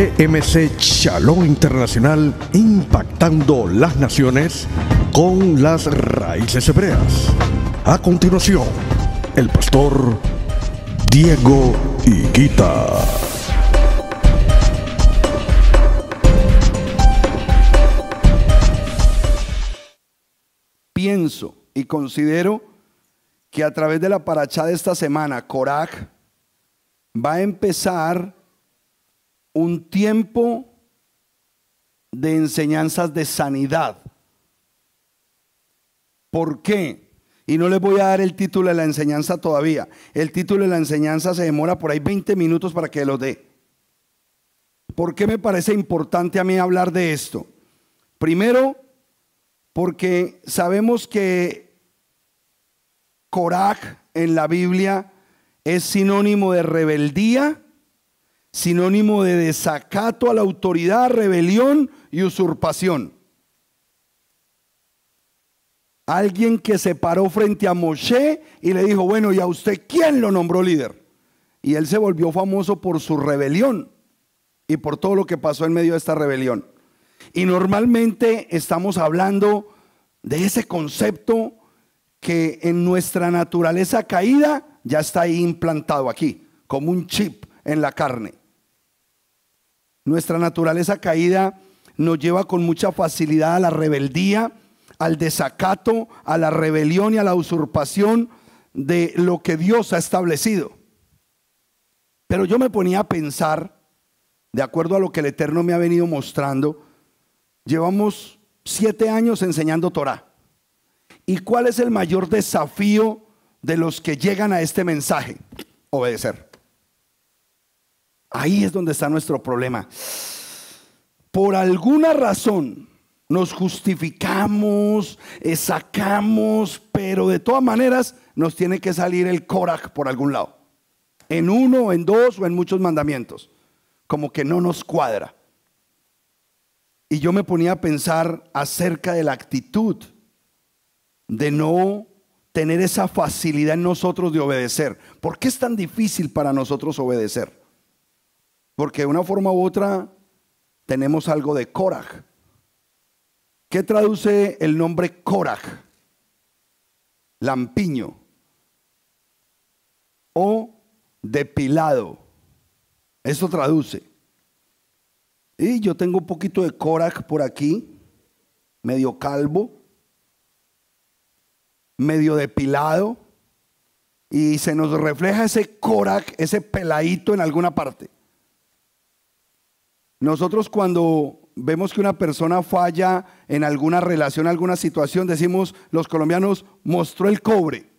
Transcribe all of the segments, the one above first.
EMC Chalón Internacional impactando las naciones con las raíces hebreas. A continuación, el pastor Diego Higuita. Pienso y considero que a través de la paracha de esta semana, Coraj va a empezar un tiempo de enseñanzas de sanidad. ¿Por qué? Y no les voy a dar el título de la enseñanza todavía. El título de la enseñanza se demora por ahí 20 minutos para que lo dé. ¿Por qué me parece importante a mí hablar de esto? Primero, porque sabemos que coraje en la Biblia es sinónimo de rebeldía sinónimo de desacato a la autoridad, rebelión y usurpación. Alguien que se paró frente a Moshe y le dijo, bueno, ¿y a usted quién lo nombró líder? Y él se volvió famoso por su rebelión y por todo lo que pasó en medio de esta rebelión. Y normalmente estamos hablando de ese concepto que en nuestra naturaleza caída ya está implantado aquí, como un chip en la carne. Nuestra naturaleza caída nos lleva con mucha facilidad a la rebeldía, al desacato, a la rebelión y a la usurpación de lo que Dios ha establecido. Pero yo me ponía a pensar, de acuerdo a lo que el Eterno me ha venido mostrando, llevamos siete años enseñando Torah. ¿Y cuál es el mayor desafío de los que llegan a este mensaje? Obedecer. Ahí es donde está nuestro problema. Por alguna razón nos justificamos, eh, sacamos, pero de todas maneras nos tiene que salir el Korak por algún lado. En uno, en dos o en muchos mandamientos. Como que no nos cuadra. Y yo me ponía a pensar acerca de la actitud de no tener esa facilidad en nosotros de obedecer. ¿Por qué es tan difícil para nosotros obedecer? Porque de una forma u otra tenemos algo de korak. ¿Qué traduce el nombre korak? Lampiño o depilado. Eso traduce. Y yo tengo un poquito de korak por aquí, medio calvo, medio depilado, y se nos refleja ese korak, ese peladito en alguna parte. Nosotros cuando vemos que una persona falla en alguna relación, alguna situación, decimos, los colombianos, mostró el cobre.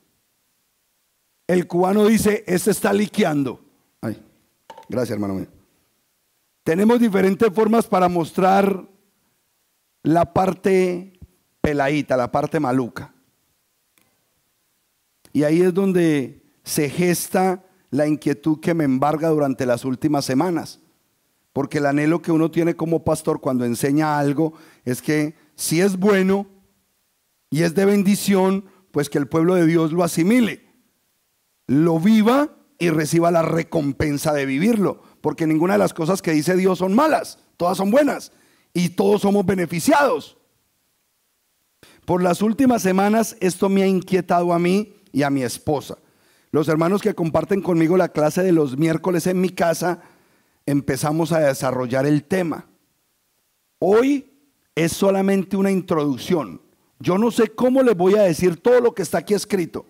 El cubano dice, este está liqueando. Ay, gracias, hermano mío. Tenemos diferentes formas para mostrar la parte peladita, la parte maluca. Y ahí es donde se gesta la inquietud que me embarga durante las últimas semanas. Porque el anhelo que uno tiene como pastor cuando enseña algo es que si es bueno y es de bendición, pues que el pueblo de Dios lo asimile, lo viva y reciba la recompensa de vivirlo. Porque ninguna de las cosas que dice Dios son malas, todas son buenas y todos somos beneficiados. Por las últimas semanas esto me ha inquietado a mí y a mi esposa. Los hermanos que comparten conmigo la clase de los miércoles en mi casa, empezamos a desarrollar el tema. Hoy es solamente una introducción. Yo no sé cómo les voy a decir todo lo que está aquí escrito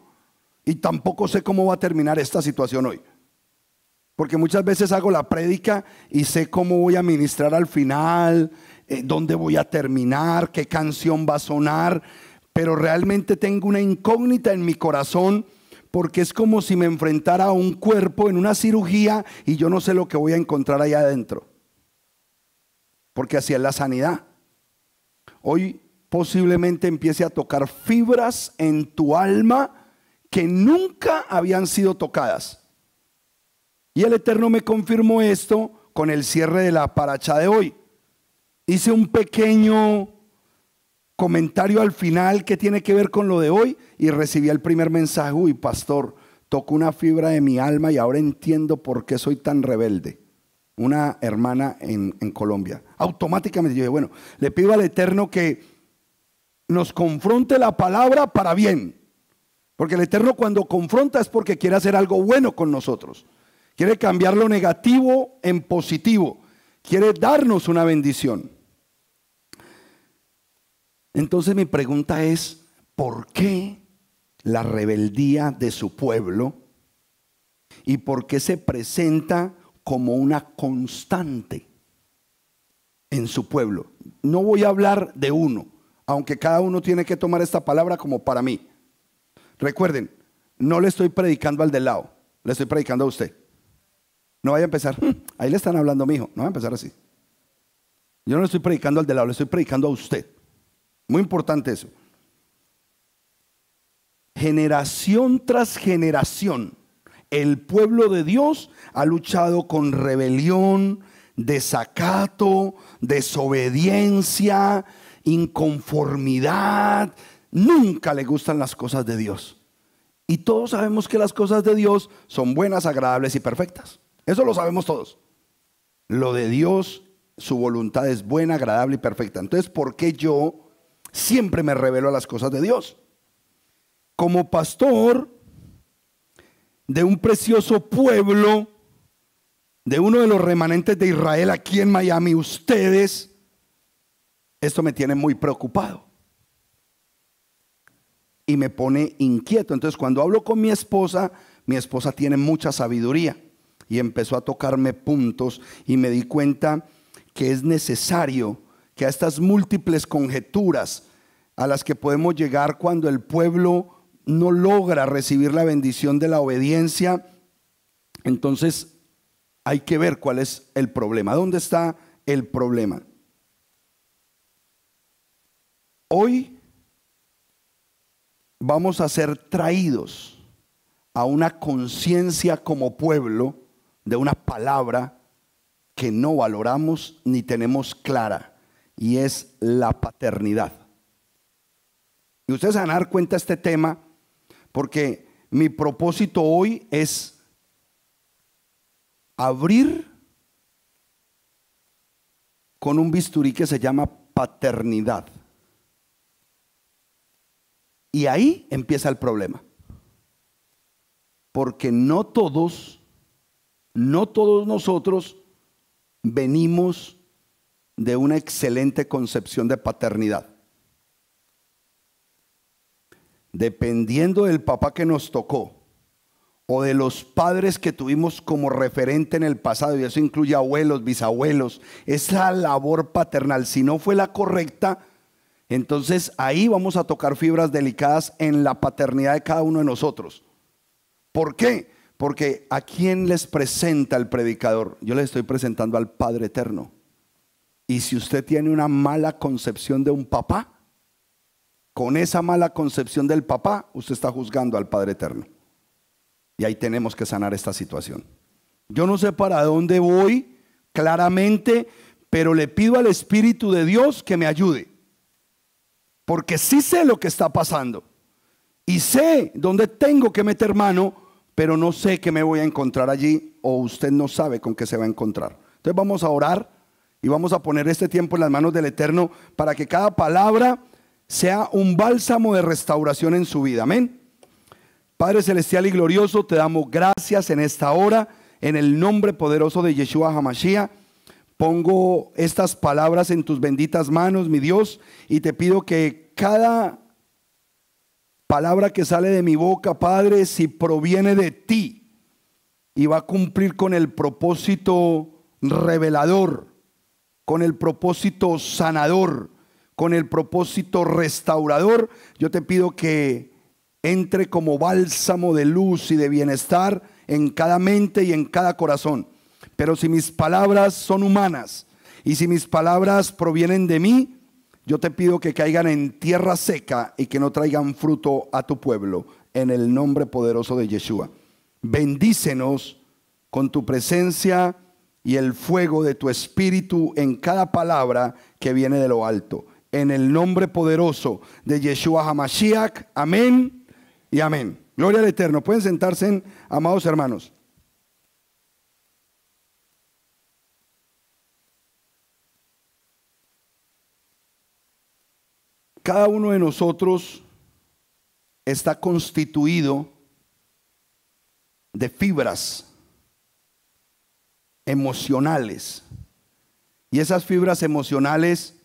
y tampoco sé cómo va a terminar esta situación hoy. Porque muchas veces hago la prédica y sé cómo voy a ministrar al final, eh, dónde voy a terminar, qué canción va a sonar, pero realmente tengo una incógnita en mi corazón porque es como si me enfrentara a un cuerpo en una cirugía y yo no sé lo que voy a encontrar allá adentro. Porque así es la sanidad. Hoy posiblemente empiece a tocar fibras en tu alma que nunca habían sido tocadas. Y el Eterno me confirmó esto con el cierre de la paracha de hoy. Hice un pequeño comentario al final que tiene que ver con lo de hoy y recibí el primer mensaje, uy, pastor, tocó una fibra de mi alma y ahora entiendo por qué soy tan rebelde. Una hermana en, en Colombia. Automáticamente yo dije, bueno, le pido al Eterno que nos confronte la palabra para bien. Porque el Eterno cuando confronta es porque quiere hacer algo bueno con nosotros. Quiere cambiar lo negativo en positivo. Quiere darnos una bendición. Entonces mi pregunta es, ¿por qué la rebeldía de su pueblo y por qué se presenta como una constante en su pueblo? No voy a hablar de uno, aunque cada uno tiene que tomar esta palabra como para mí. Recuerden, no le estoy predicando al de lado, le estoy predicando a usted. No vaya a empezar, mm, ahí le están hablando a mi hijo, no va a empezar así. Yo no le estoy predicando al de lado, le estoy predicando a usted. Muy importante eso. Generación tras generación, el pueblo de Dios ha luchado con rebelión, desacato, desobediencia, inconformidad. Nunca le gustan las cosas de Dios. Y todos sabemos que las cosas de Dios son buenas, agradables y perfectas. Eso lo sabemos todos. Lo de Dios, su voluntad es buena, agradable y perfecta. Entonces, ¿por qué yo siempre me reveló las cosas de Dios. Como pastor de un precioso pueblo, de uno de los remanentes de Israel aquí en Miami, ustedes, esto me tiene muy preocupado. Y me pone inquieto. Entonces cuando hablo con mi esposa, mi esposa tiene mucha sabiduría y empezó a tocarme puntos y me di cuenta que es necesario a estas múltiples conjeturas a las que podemos llegar cuando el pueblo no logra recibir la bendición de la obediencia, entonces hay que ver cuál es el problema, dónde está el problema. Hoy vamos a ser traídos a una conciencia como pueblo de una palabra que no valoramos ni tenemos clara y es la paternidad. Y ustedes van a dar cuenta de este tema porque mi propósito hoy es abrir con un bisturí que se llama paternidad. Y ahí empieza el problema. Porque no todos, no todos nosotros venimos de una excelente concepción de paternidad. Dependiendo del papá que nos tocó o de los padres que tuvimos como referente en el pasado, y eso incluye abuelos, bisabuelos, esa labor paternal, si no fue la correcta, entonces ahí vamos a tocar fibras delicadas en la paternidad de cada uno de nosotros. ¿Por qué? Porque ¿a quién les presenta el predicador? Yo les estoy presentando al Padre Eterno. Y si usted tiene una mala concepción de un papá, con esa mala concepción del papá, usted está juzgando al Padre Eterno. Y ahí tenemos que sanar esta situación. Yo no sé para dónde voy claramente, pero le pido al Espíritu de Dios que me ayude. Porque sí sé lo que está pasando. Y sé dónde tengo que meter mano, pero no sé qué me voy a encontrar allí o usted no sabe con qué se va a encontrar. Entonces vamos a orar y vamos a poner este tiempo en las manos del Eterno para que cada palabra sea un bálsamo de restauración en su vida. Amén. Padre celestial y glorioso, te damos gracias en esta hora, en el nombre poderoso de Yeshua Hamashiach. Pongo estas palabras en tus benditas manos, mi Dios, y te pido que cada palabra que sale de mi boca, Padre, si proviene de ti y va a cumplir con el propósito revelador con el propósito sanador, con el propósito restaurador, yo te pido que entre como bálsamo de luz y de bienestar en cada mente y en cada corazón. Pero si mis palabras son humanas y si mis palabras provienen de mí, yo te pido que caigan en tierra seca y que no traigan fruto a tu pueblo, en el nombre poderoso de Yeshua. Bendícenos con tu presencia y el fuego de tu espíritu en cada palabra que viene de lo alto. En el nombre poderoso de Yeshua Hamashiach. Amén y amén. Gloria al Eterno. Pueden sentarse, amados hermanos. Cada uno de nosotros está constituido de fibras emocionales. Y esas fibras emocionales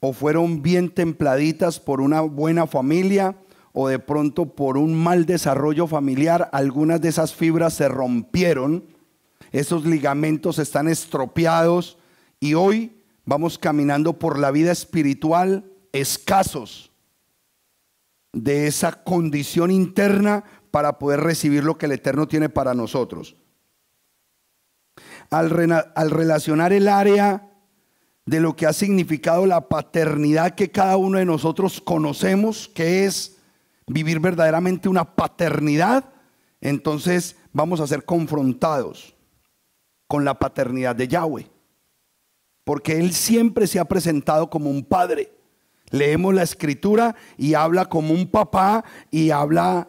o fueron bien templaditas por una buena familia o de pronto por un mal desarrollo familiar, algunas de esas fibras se rompieron, esos ligamentos están estropeados y hoy vamos caminando por la vida espiritual escasos de esa condición interna para poder recibir lo que el Eterno tiene para nosotros al, relacionar el área de lo que ha significado la paternidad que cada uno de nosotros conocemos, que es vivir verdaderamente una paternidad, entonces vamos a ser confrontados con la paternidad de Yahweh. Porque Él siempre se ha presentado como un padre. Leemos la escritura y habla como un papá y habla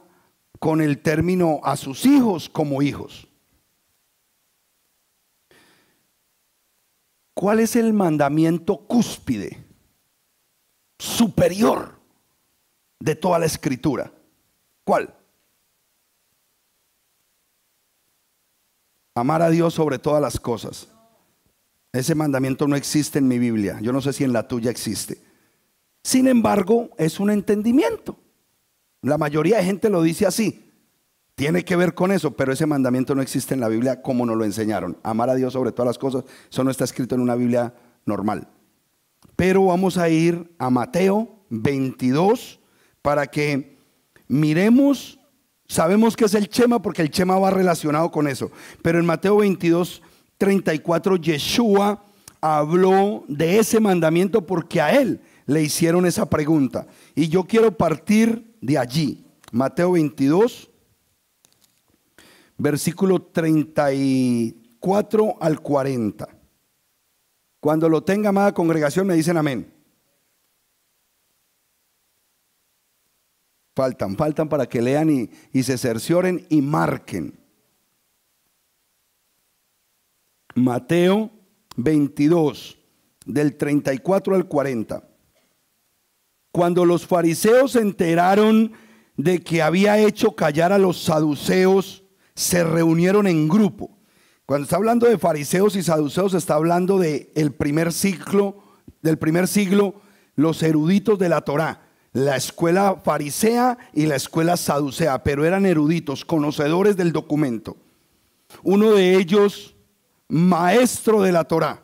con el término a sus hijos como hijos. ¿Cuál es el mandamiento cúspide, superior de toda la escritura? ¿Cuál? Amar a Dios sobre todas las cosas. Ese mandamiento no existe en mi Biblia. Yo no sé si en la tuya existe. Sin embargo, es un entendimiento. La mayoría de gente lo dice así. Tiene que ver con eso, pero ese mandamiento no existe en la Biblia como nos lo enseñaron. Amar a Dios sobre todas las cosas, eso no está escrito en una Biblia normal. Pero vamos a ir a Mateo 22 para que miremos, sabemos que es el Chema porque el Chema va relacionado con eso, pero en Mateo 22, 34, Yeshua habló de ese mandamiento porque a él le hicieron esa pregunta. Y yo quiero partir de allí. Mateo 22, versículo 34 al 40. Cuando lo tenga, amada congregación, me dicen amén. Faltan, faltan para que lean y, y se cercioren y marquen. Mateo 22, del 34 al 40. Cuando los fariseos se enteraron de que había hecho callar a los saduceos, se reunieron en grupo. Cuando está hablando de fariseos y saduceos, está hablando de primer siglo, del primer siglo, los eruditos de la Torá, la escuela farisea y la escuela saducea, pero eran eruditos, conocedores del documento. Uno de ellos, maestro de la Torá.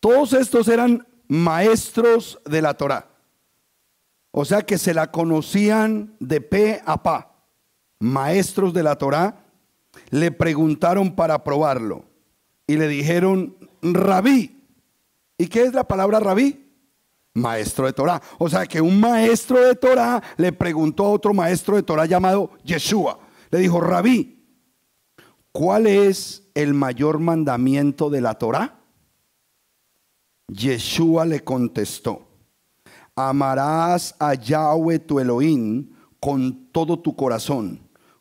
Todos estos eran maestros de la Torá. O sea que se la conocían de pe a pa. Maestros de la Torá, le preguntaron para probarlo y le dijeron, rabí. ¿Y qué es la palabra rabí? Maestro de Torah. O sea que un maestro de Torah le preguntó a otro maestro de Torah llamado Yeshua. Le dijo, rabí, ¿cuál es el mayor mandamiento de la Torah? Yeshua le contestó, amarás a Yahweh tu Elohim con todo tu corazón,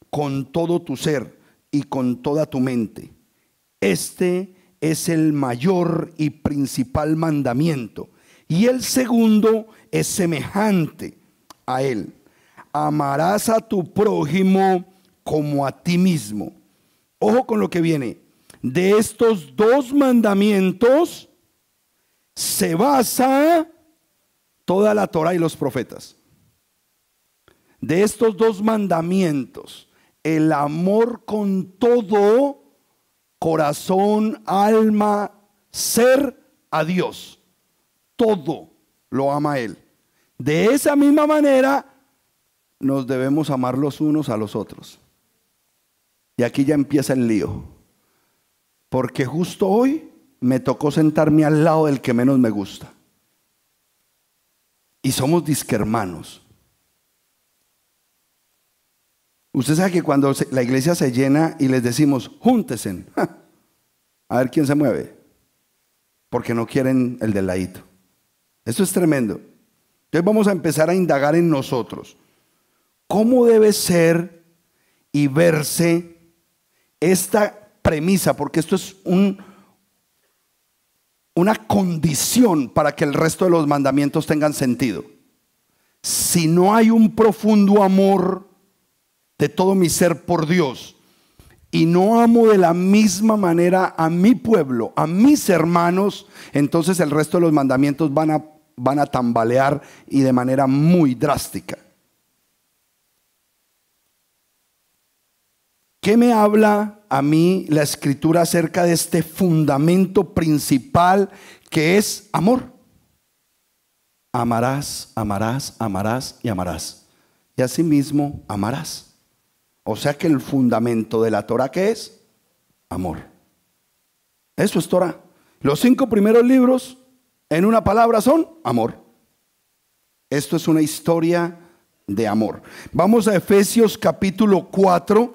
con todo tu ser, y con toda tu mente. Este es el mayor y principal mandamiento. Y el segundo es semejante a él. Amarás a tu prójimo como a ti mismo. Ojo con lo que viene. De estos dos mandamientos se basa toda la Torah y los profetas. De estos dos mandamientos el amor con todo corazón, alma, ser a Dios. Todo lo ama Él. De esa misma manera nos debemos amar los unos a los otros. Y aquí ya empieza el lío. Porque justo hoy me tocó sentarme al lado del que menos me gusta. Y somos disque Usted sabe que cuando la iglesia se llena y les decimos, júntesen, a ver quién se mueve, porque no quieren el del ladito. Esto es tremendo. Entonces vamos a empezar a indagar en nosotros. ¿Cómo debe ser y verse esta premisa? Porque esto es un, una condición para que el resto de los mandamientos tengan sentido. Si no hay un profundo amor, de todo mi ser por Dios y no amo de la misma manera a mi pueblo, a mis hermanos, entonces el resto de los mandamientos van a, van a tambalear y de manera muy drástica. ¿Qué me habla a mí la escritura acerca de este fundamento principal que es amor? Amarás, amarás, amarás y amarás. Y asimismo amarás. O sea que el fundamento de la Torah, ¿qué es? Amor. Eso es Torah. Los cinco primeros libros, en una palabra, son amor. Esto es una historia de amor. Vamos a Efesios capítulo 4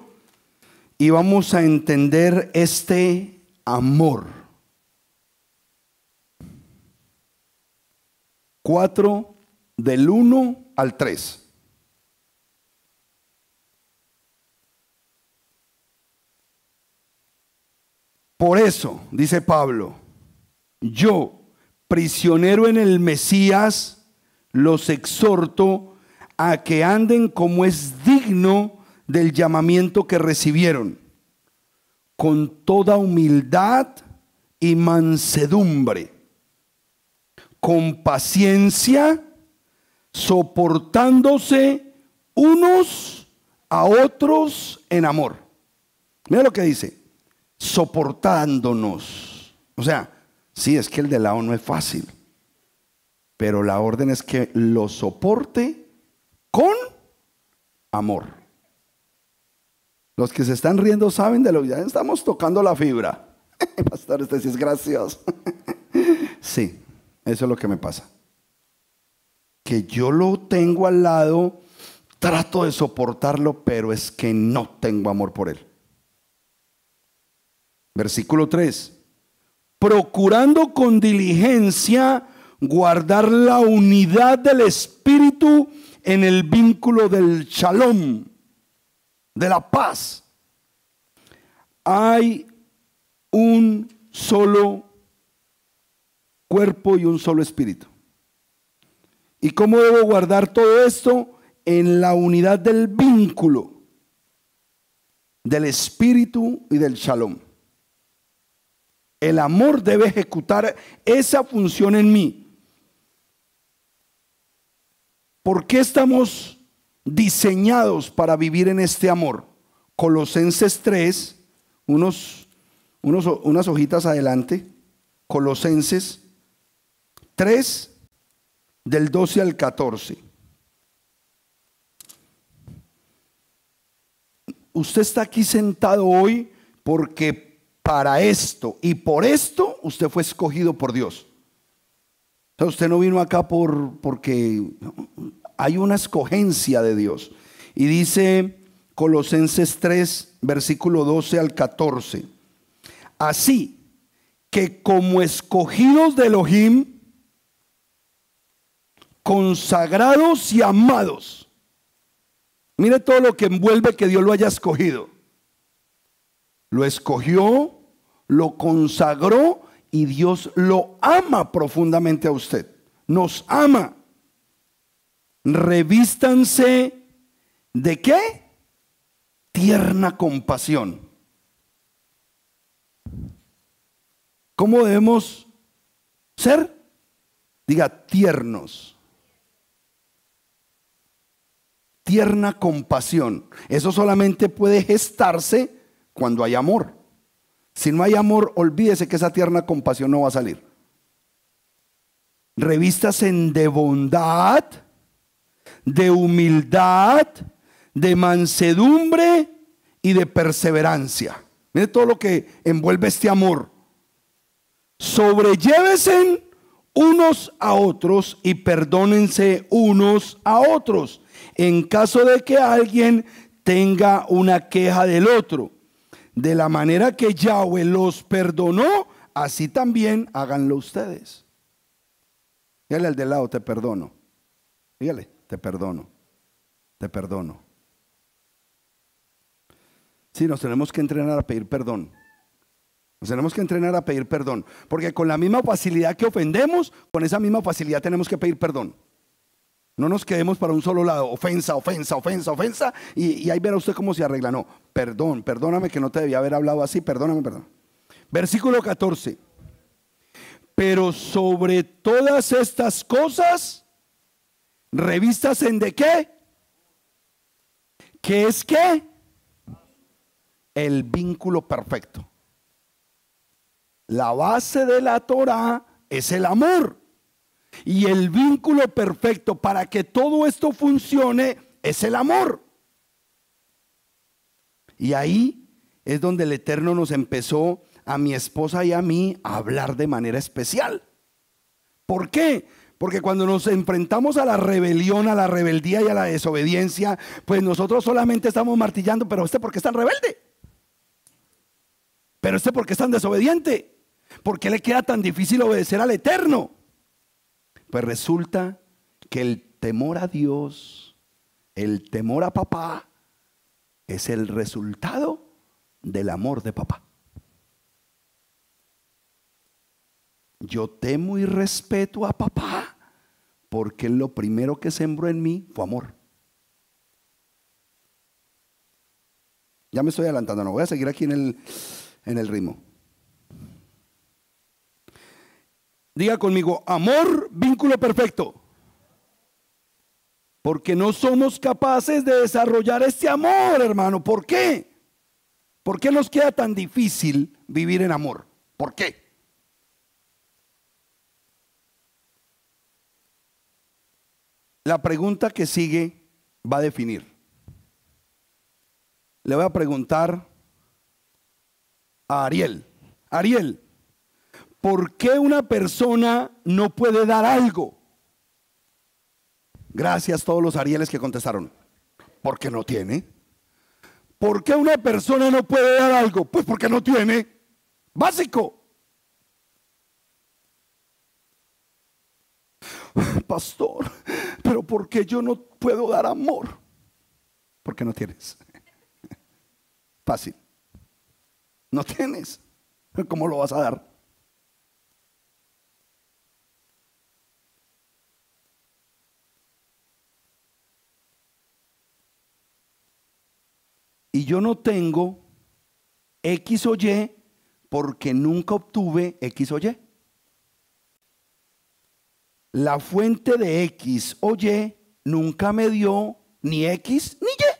y vamos a entender este amor. 4 del 1 al 3. Por eso, dice Pablo, yo, prisionero en el Mesías, los exhorto a que anden como es digno del llamamiento que recibieron, con toda humildad y mansedumbre, con paciencia, soportándose unos a otros en amor. Mira lo que dice soportándonos. O sea, sí, es que el de lado no es fácil, pero la orden es que lo soporte con amor. Los que se están riendo saben de lo que ya estamos tocando la fibra. Pastor, este sí es gracioso. sí, eso es lo que me pasa. Que yo lo tengo al lado, trato de soportarlo, pero es que no tengo amor por él. Versículo 3. Procurando con diligencia guardar la unidad del espíritu en el vínculo del shalom, de la paz. Hay un solo cuerpo y un solo espíritu. ¿Y cómo debo guardar todo esto? En la unidad del vínculo del espíritu y del shalom. El amor debe ejecutar esa función en mí. ¿Por qué estamos diseñados para vivir en este amor? Colosenses 3, unos, unas hojitas adelante. Colosenses 3, del 12 al 14. Usted está aquí sentado hoy porque para esto y por esto usted fue escogido por Dios. usted no vino acá por, porque hay una escogencia de Dios. Y dice Colosenses 3, versículo 12 al 14. Así que como escogidos de Elohim, consagrados y amados. Mire todo lo que envuelve que Dios lo haya escogido lo escogió, lo consagró y Dios lo ama profundamente a usted. Nos ama. Revístanse de qué? Tierna compasión. ¿Cómo debemos ser? Diga, tiernos. Tierna compasión. Eso solamente puede gestarse cuando hay amor. Si no hay amor, olvídese que esa tierna compasión no va a salir. Revistas en de bondad, de humildad, de mansedumbre y de perseverancia. Mire todo lo que envuelve este amor. Sobrellévesen unos a otros y perdónense unos a otros en caso de que alguien tenga una queja del otro de la manera que Yahweh los perdonó, así también háganlo ustedes. Dígale al de lado, te perdono. Dígale, te perdono. Te perdono. Sí, nos tenemos que entrenar a pedir perdón. Nos tenemos que entrenar a pedir perdón. Porque con la misma facilidad que ofendemos, con esa misma facilidad tenemos que pedir perdón. No nos quedemos para un solo lado, ofensa, ofensa, ofensa, ofensa, y, ahí verá usted cómo se arregla. No, perdón, perdóname que no te debía haber hablado así, perdóname, perdón. Versículo 14. Pero sobre todas estas cosas, revistas en de qué? ¿Qué es qué? El vínculo perfecto. La base de la Torah es el amor. Y el vínculo perfecto para que todo esto funcione es el amor. Y ahí es donde el Eterno nos empezó a mi esposa y a mí a hablar de manera especial. ¿Por qué? Porque cuando nos enfrentamos a la rebelión, a la rebeldía y a la desobediencia, pues nosotros solamente estamos martillando, pero este porque es tan rebelde. Pero este porque es tan desobediente. ¿Por qué le queda tan difícil obedecer al Eterno? Pues resulta que el temor a Dios, el temor a papá, es el resultado del amor de papá. Yo temo y respeto a papá porque lo primero que sembró en mí fue amor. Ya me estoy adelantando, no voy a seguir aquí en el, en el ritmo. Diga conmigo, amor, vínculo perfecto. Porque no somos capaces de desarrollar este amor, hermano. ¿Por qué? ¿Por qué nos queda tan difícil vivir en amor? ¿Por qué? La pregunta que sigue va a definir. Le voy a preguntar a Ariel. Ariel, ¿por qué una persona no puede dar algo? Gracias a todos los arieles que contestaron. Porque no tiene. ¿Por qué una persona no puede dar algo? Pues porque no tiene. Básico. Pastor, pero ¿por qué yo no puedo dar amor? Porque no tienes. Fácil. No tienes. ¿Cómo lo vas a dar? y yo no tengo X o Y porque nunca obtuve X o Y. La fuente de X o Y nunca me dio ni X ni Y.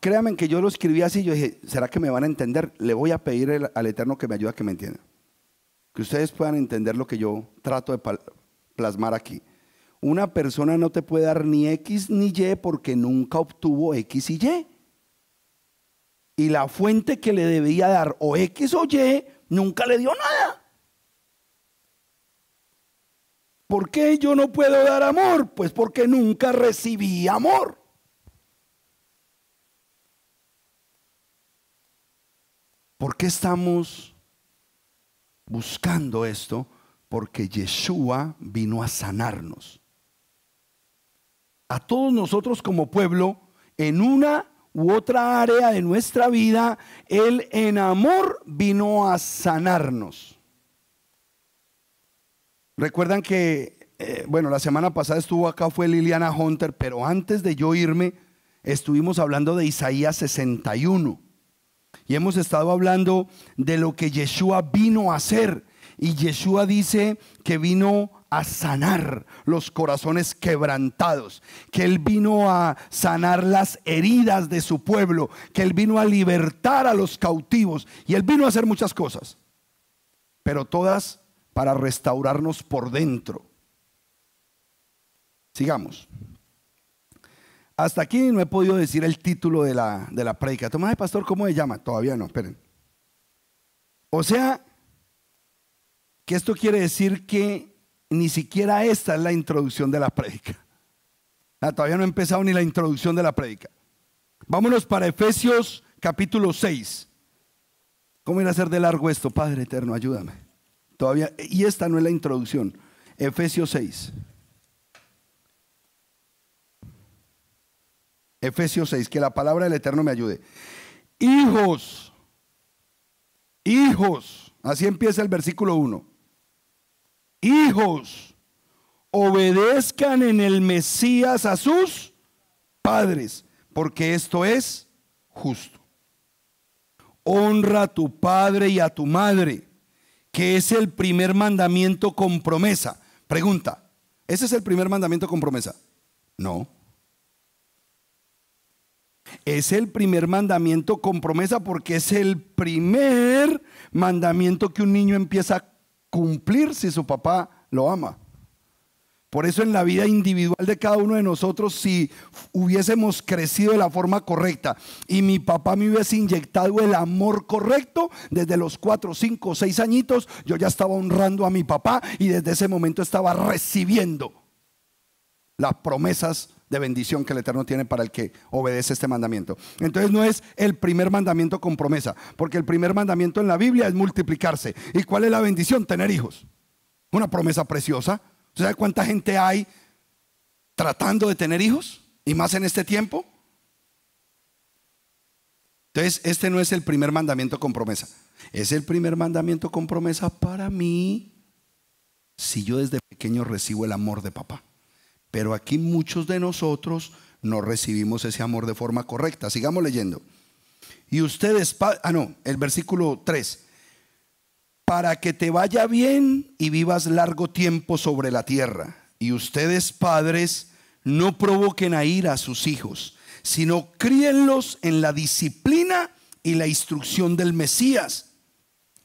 créanme que yo lo escribí así, yo dije, ¿será que me van a entender? Le voy a pedir al Eterno que me ayude a que me entienda. Que ustedes puedan entender lo que yo trato de plasmar aquí. Una persona no te puede dar ni X ni Y porque nunca obtuvo X y Y. Y la fuente que le debía dar o X o Y nunca le dio nada. ¿Por qué yo no puedo dar amor? Pues porque nunca recibí amor. ¿Por qué estamos buscando esto? Porque Yeshua vino a sanarnos a todos nosotros como pueblo, en una u otra área de nuestra vida, El en amor vino a sanarnos. Recuerdan que, eh, bueno, la semana pasada estuvo acá, fue Liliana Hunter, pero antes de yo irme, estuvimos hablando de Isaías 61. Y hemos estado hablando de lo que Yeshua vino a hacer y Yeshua dice que vino a sanar los corazones quebrantados, que Él vino a sanar las heridas de su pueblo, que Él vino a libertar a los cautivos y Él vino a hacer muchas cosas, pero todas para restaurarnos por dentro. Sigamos. Hasta aquí no he podido decir el título de la, de la predica. Tomás, pastor, ¿cómo se llama? Todavía no, esperen. O sea, que esto quiere decir que ni siquiera esta es la introducción de la prédica. Ah, todavía no he empezado ni la introducción de la prédica. Vámonos para Efesios capítulo 6. ¿Cómo irá a ser de largo esto, Padre Eterno? Ayúdame. Todavía, y esta no es la introducción. Efesios 6. Efesios 6, que la palabra del Eterno me ayude. Hijos, hijos, así empieza el versículo 1 hijos, obedezcan en el Mesías a sus padres, porque esto es justo. Honra a tu padre y a tu madre, que es el primer mandamiento con promesa. Pregunta, ¿ese es el primer mandamiento con promesa? No. Es el primer mandamiento con promesa porque es el primer mandamiento que un niño empieza a cumplir si su papá lo ama. Por eso en la vida individual de cada uno de nosotros, si hubiésemos crecido de la forma correcta y mi papá me hubiese inyectado el amor correcto, desde los 4, 5, seis añitos, yo ya estaba honrando a mi papá y desde ese momento estaba recibiendo las promesas de bendición que el Eterno tiene para el que obedece este mandamiento. Entonces no es el primer mandamiento con promesa, porque el primer mandamiento en la Biblia es multiplicarse. ¿Y cuál es la bendición? Tener hijos. Una promesa preciosa. sabe cuánta gente hay tratando de tener hijos? Y más en este tiempo. Entonces, este no es el primer mandamiento con promesa. Es el primer mandamiento con promesa para mí si yo desde pequeño recibo el amor de papá. Pero aquí muchos de nosotros no recibimos ese amor de forma correcta. Sigamos leyendo. Y ustedes, ah no, el versículo 3, para que te vaya bien y vivas largo tiempo sobre la tierra. Y ustedes, padres, no provoquen a ir a sus hijos, sino críenlos en la disciplina y la instrucción del Mesías.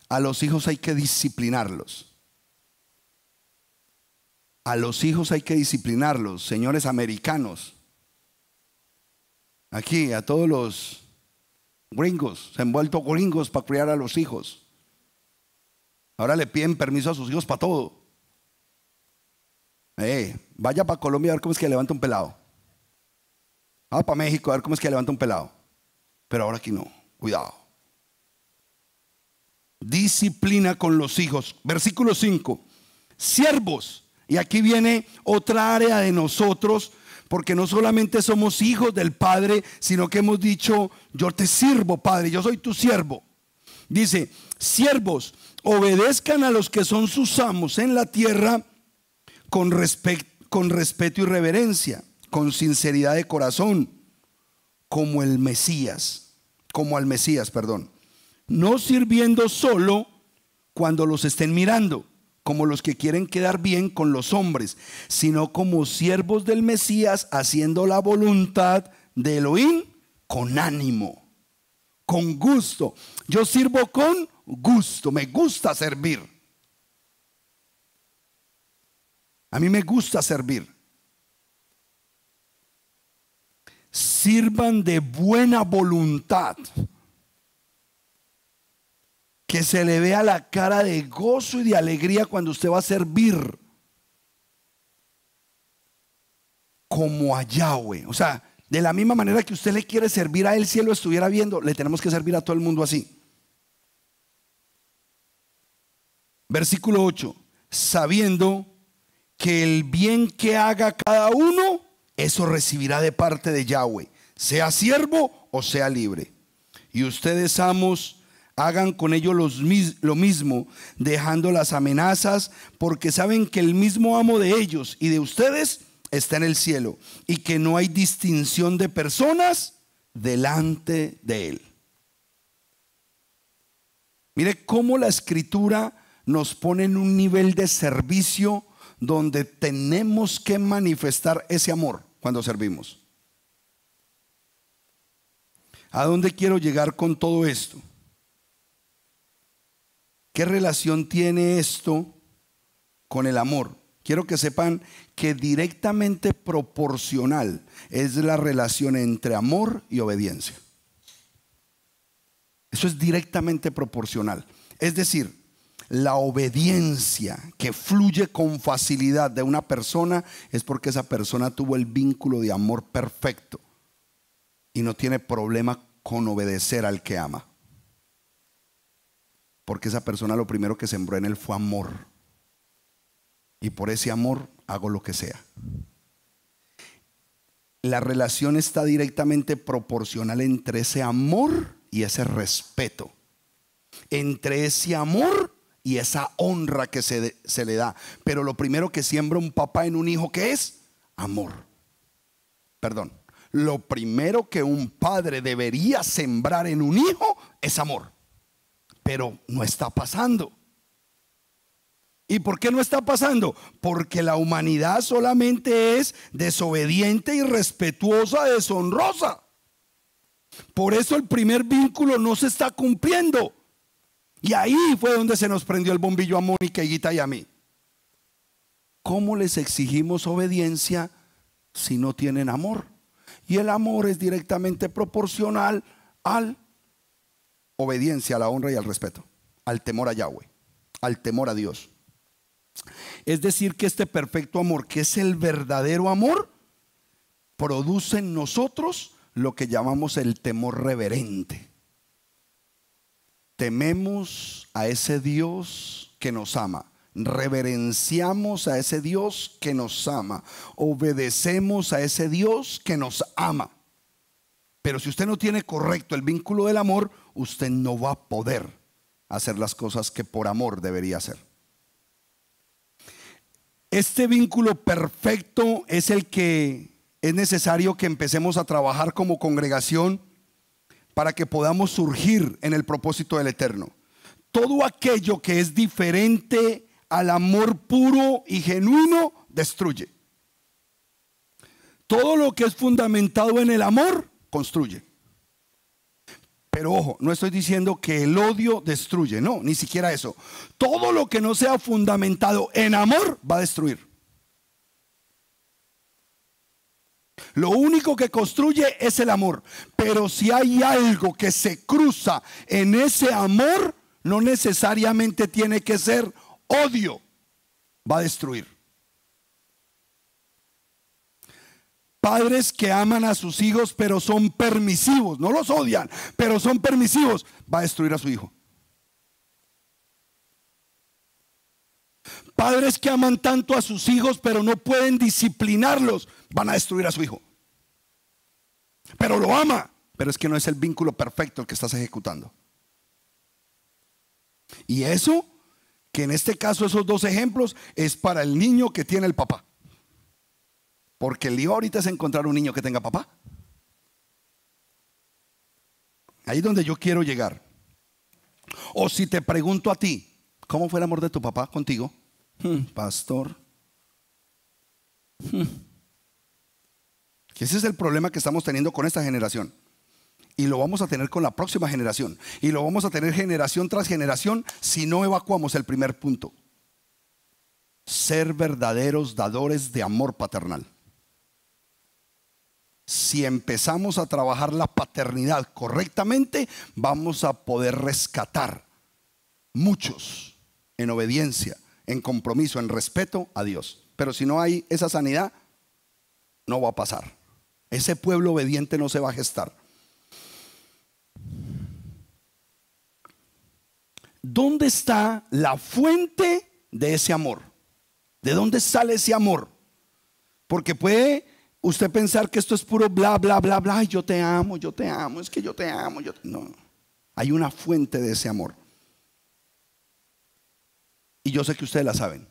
A los hijos hay que disciplinarlos. A los hijos hay que disciplinarlos, señores americanos. Aquí, a todos los gringos, se han vuelto gringos para criar a los hijos. Ahora le piden permiso a sus hijos para todo. Eh, vaya para Colombia a ver cómo es que levanta un pelado. Vaya ah, para México a ver cómo es que levanta un pelado. Pero ahora aquí no, cuidado. Disciplina con los hijos. Versículo 5. Siervos y aquí viene otra área de nosotros, porque no solamente somos hijos del Padre, sino que hemos dicho, yo te sirvo, Padre, yo soy tu siervo. Dice, siervos, obedezcan a los que son sus amos en la tierra con, con respeto y reverencia, con sinceridad de corazón, como el Mesías, como al Mesías, perdón. No sirviendo solo cuando los estén mirando como los que quieren quedar bien con los hombres, sino como siervos del Mesías haciendo la voluntad de Elohim con ánimo, con gusto. Yo sirvo con gusto, me gusta servir. A mí me gusta servir. Sirvan de buena voluntad que se le vea la cara de gozo y de alegría cuando usted va a servir como a Yahweh. O sea, de la misma manera que usted le quiere servir a él si lo estuviera viendo, le tenemos que servir a todo el mundo así. Versículo 8, sabiendo que el bien que haga cada uno, eso recibirá de parte de Yahweh, sea siervo o sea libre. Y ustedes amos, Hagan con ellos lo mismo, dejando las amenazas, porque saben que el mismo amo de ellos y de ustedes está en el cielo y que no hay distinción de personas delante de él. Mire cómo la escritura nos pone en un nivel de servicio donde tenemos que manifestar ese amor cuando servimos. ¿A dónde quiero llegar con todo esto? ¿Qué relación tiene esto con el amor? Quiero que sepan que directamente proporcional es la relación entre amor y obediencia. Eso es directamente proporcional. Es decir, la obediencia que fluye con facilidad de una persona es porque esa persona tuvo el vínculo de amor perfecto y no tiene problema con obedecer al que ama. Porque esa persona lo primero que sembró en él fue amor. Y por ese amor hago lo que sea. La relación está directamente proporcional entre ese amor y ese respeto. Entre ese amor y esa honra que se, se le da. Pero lo primero que siembra un papá en un hijo, qué es? Amor. Perdón. Lo primero que un padre debería sembrar en un hijo es amor pero no está pasando. ¿Y por qué no está pasando? Porque la humanidad solamente es desobediente, irrespetuosa, deshonrosa. Por eso el primer vínculo no se está cumpliendo. Y ahí fue donde se nos prendió el bombillo a Mónica y Guita y a mí. ¿Cómo les exigimos obediencia si no tienen amor? Y el amor es directamente proporcional al obediencia a la honra y al respeto, al temor a Yahweh, al temor a Dios. Es decir, que este perfecto amor, que es el verdadero amor, produce en nosotros lo que llamamos el temor reverente. Tememos a ese Dios que nos ama, reverenciamos a ese Dios que nos ama, obedecemos a ese Dios que nos ama. Pero si usted no tiene correcto el vínculo del amor, usted no va a poder hacer las cosas que por amor debería hacer. Este vínculo perfecto es el que es necesario que empecemos a trabajar como congregación para que podamos surgir en el propósito del Eterno. Todo aquello que es diferente al amor puro y genuino, destruye. Todo lo que es fundamentado en el amor, construye. Pero ojo, no estoy diciendo que el odio destruye, no, ni siquiera eso. Todo lo que no sea fundamentado en amor va a destruir. Lo único que construye es el amor. Pero si hay algo que se cruza en ese amor, no necesariamente tiene que ser odio. Va a destruir. Padres que aman a sus hijos pero son permisivos, no los odian, pero son permisivos, va a destruir a su hijo. Padres que aman tanto a sus hijos pero no pueden disciplinarlos, van a destruir a su hijo. Pero lo ama, pero es que no es el vínculo perfecto el que estás ejecutando. Y eso, que en este caso esos dos ejemplos, es para el niño que tiene el papá. Porque el lío ahorita es encontrar un niño que tenga papá. Ahí es donde yo quiero llegar. O si te pregunto a ti, ¿cómo fue el amor de tu papá contigo? Hmm, pastor. Hmm. ese es el problema que estamos teniendo con esta generación. Y lo vamos a tener con la próxima generación. Y lo vamos a tener generación tras generación si no evacuamos el primer punto. Ser verdaderos dadores de amor paternal si empezamos a trabajar la paternidad correctamente, vamos a poder rescatar muchos en obediencia, en compromiso, en respeto a Dios. Pero si no hay esa sanidad, no va a pasar. Ese pueblo obediente no se va a gestar. ¿Dónde está la fuente de ese amor? ¿De dónde sale ese amor? Porque puede usted pensar que esto es puro bla, bla, bla, bla, yo te amo, yo te amo, es que yo te amo, yo No, hay una fuente de ese amor. Y yo sé que ustedes la saben.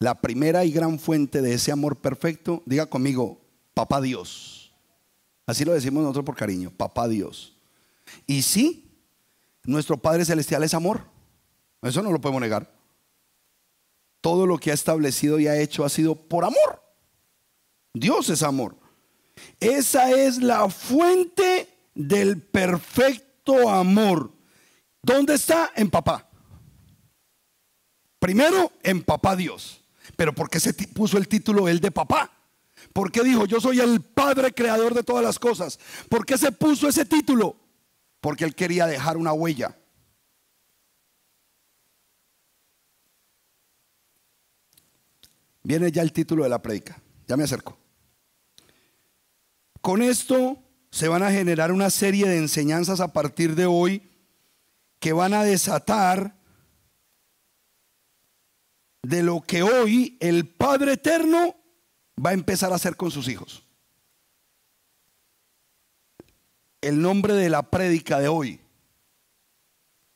La primera y gran fuente de ese amor perfecto, diga conmigo, papá Dios. Así lo decimos nosotros por cariño, papá Dios. Y sí, nuestro Padre Celestial es amor. Eso no lo podemos negar. Todo lo que ha establecido y ha hecho ha sido por amor. Dios es amor. Esa es la fuente del perfecto amor. ¿Dónde está? En papá. Primero, en papá Dios. Pero ¿por qué se puso el título Él de papá? ¿Por qué dijo, yo soy el Padre Creador de todas las cosas? ¿Por qué se puso ese título? Porque él quería dejar una huella. Viene ya el título de la predica. Ya me acerco. Con esto se van a generar una serie de enseñanzas a partir de hoy que van a desatar de lo que hoy el Padre Eterno va a empezar a hacer con sus hijos. El nombre de la prédica de hoy,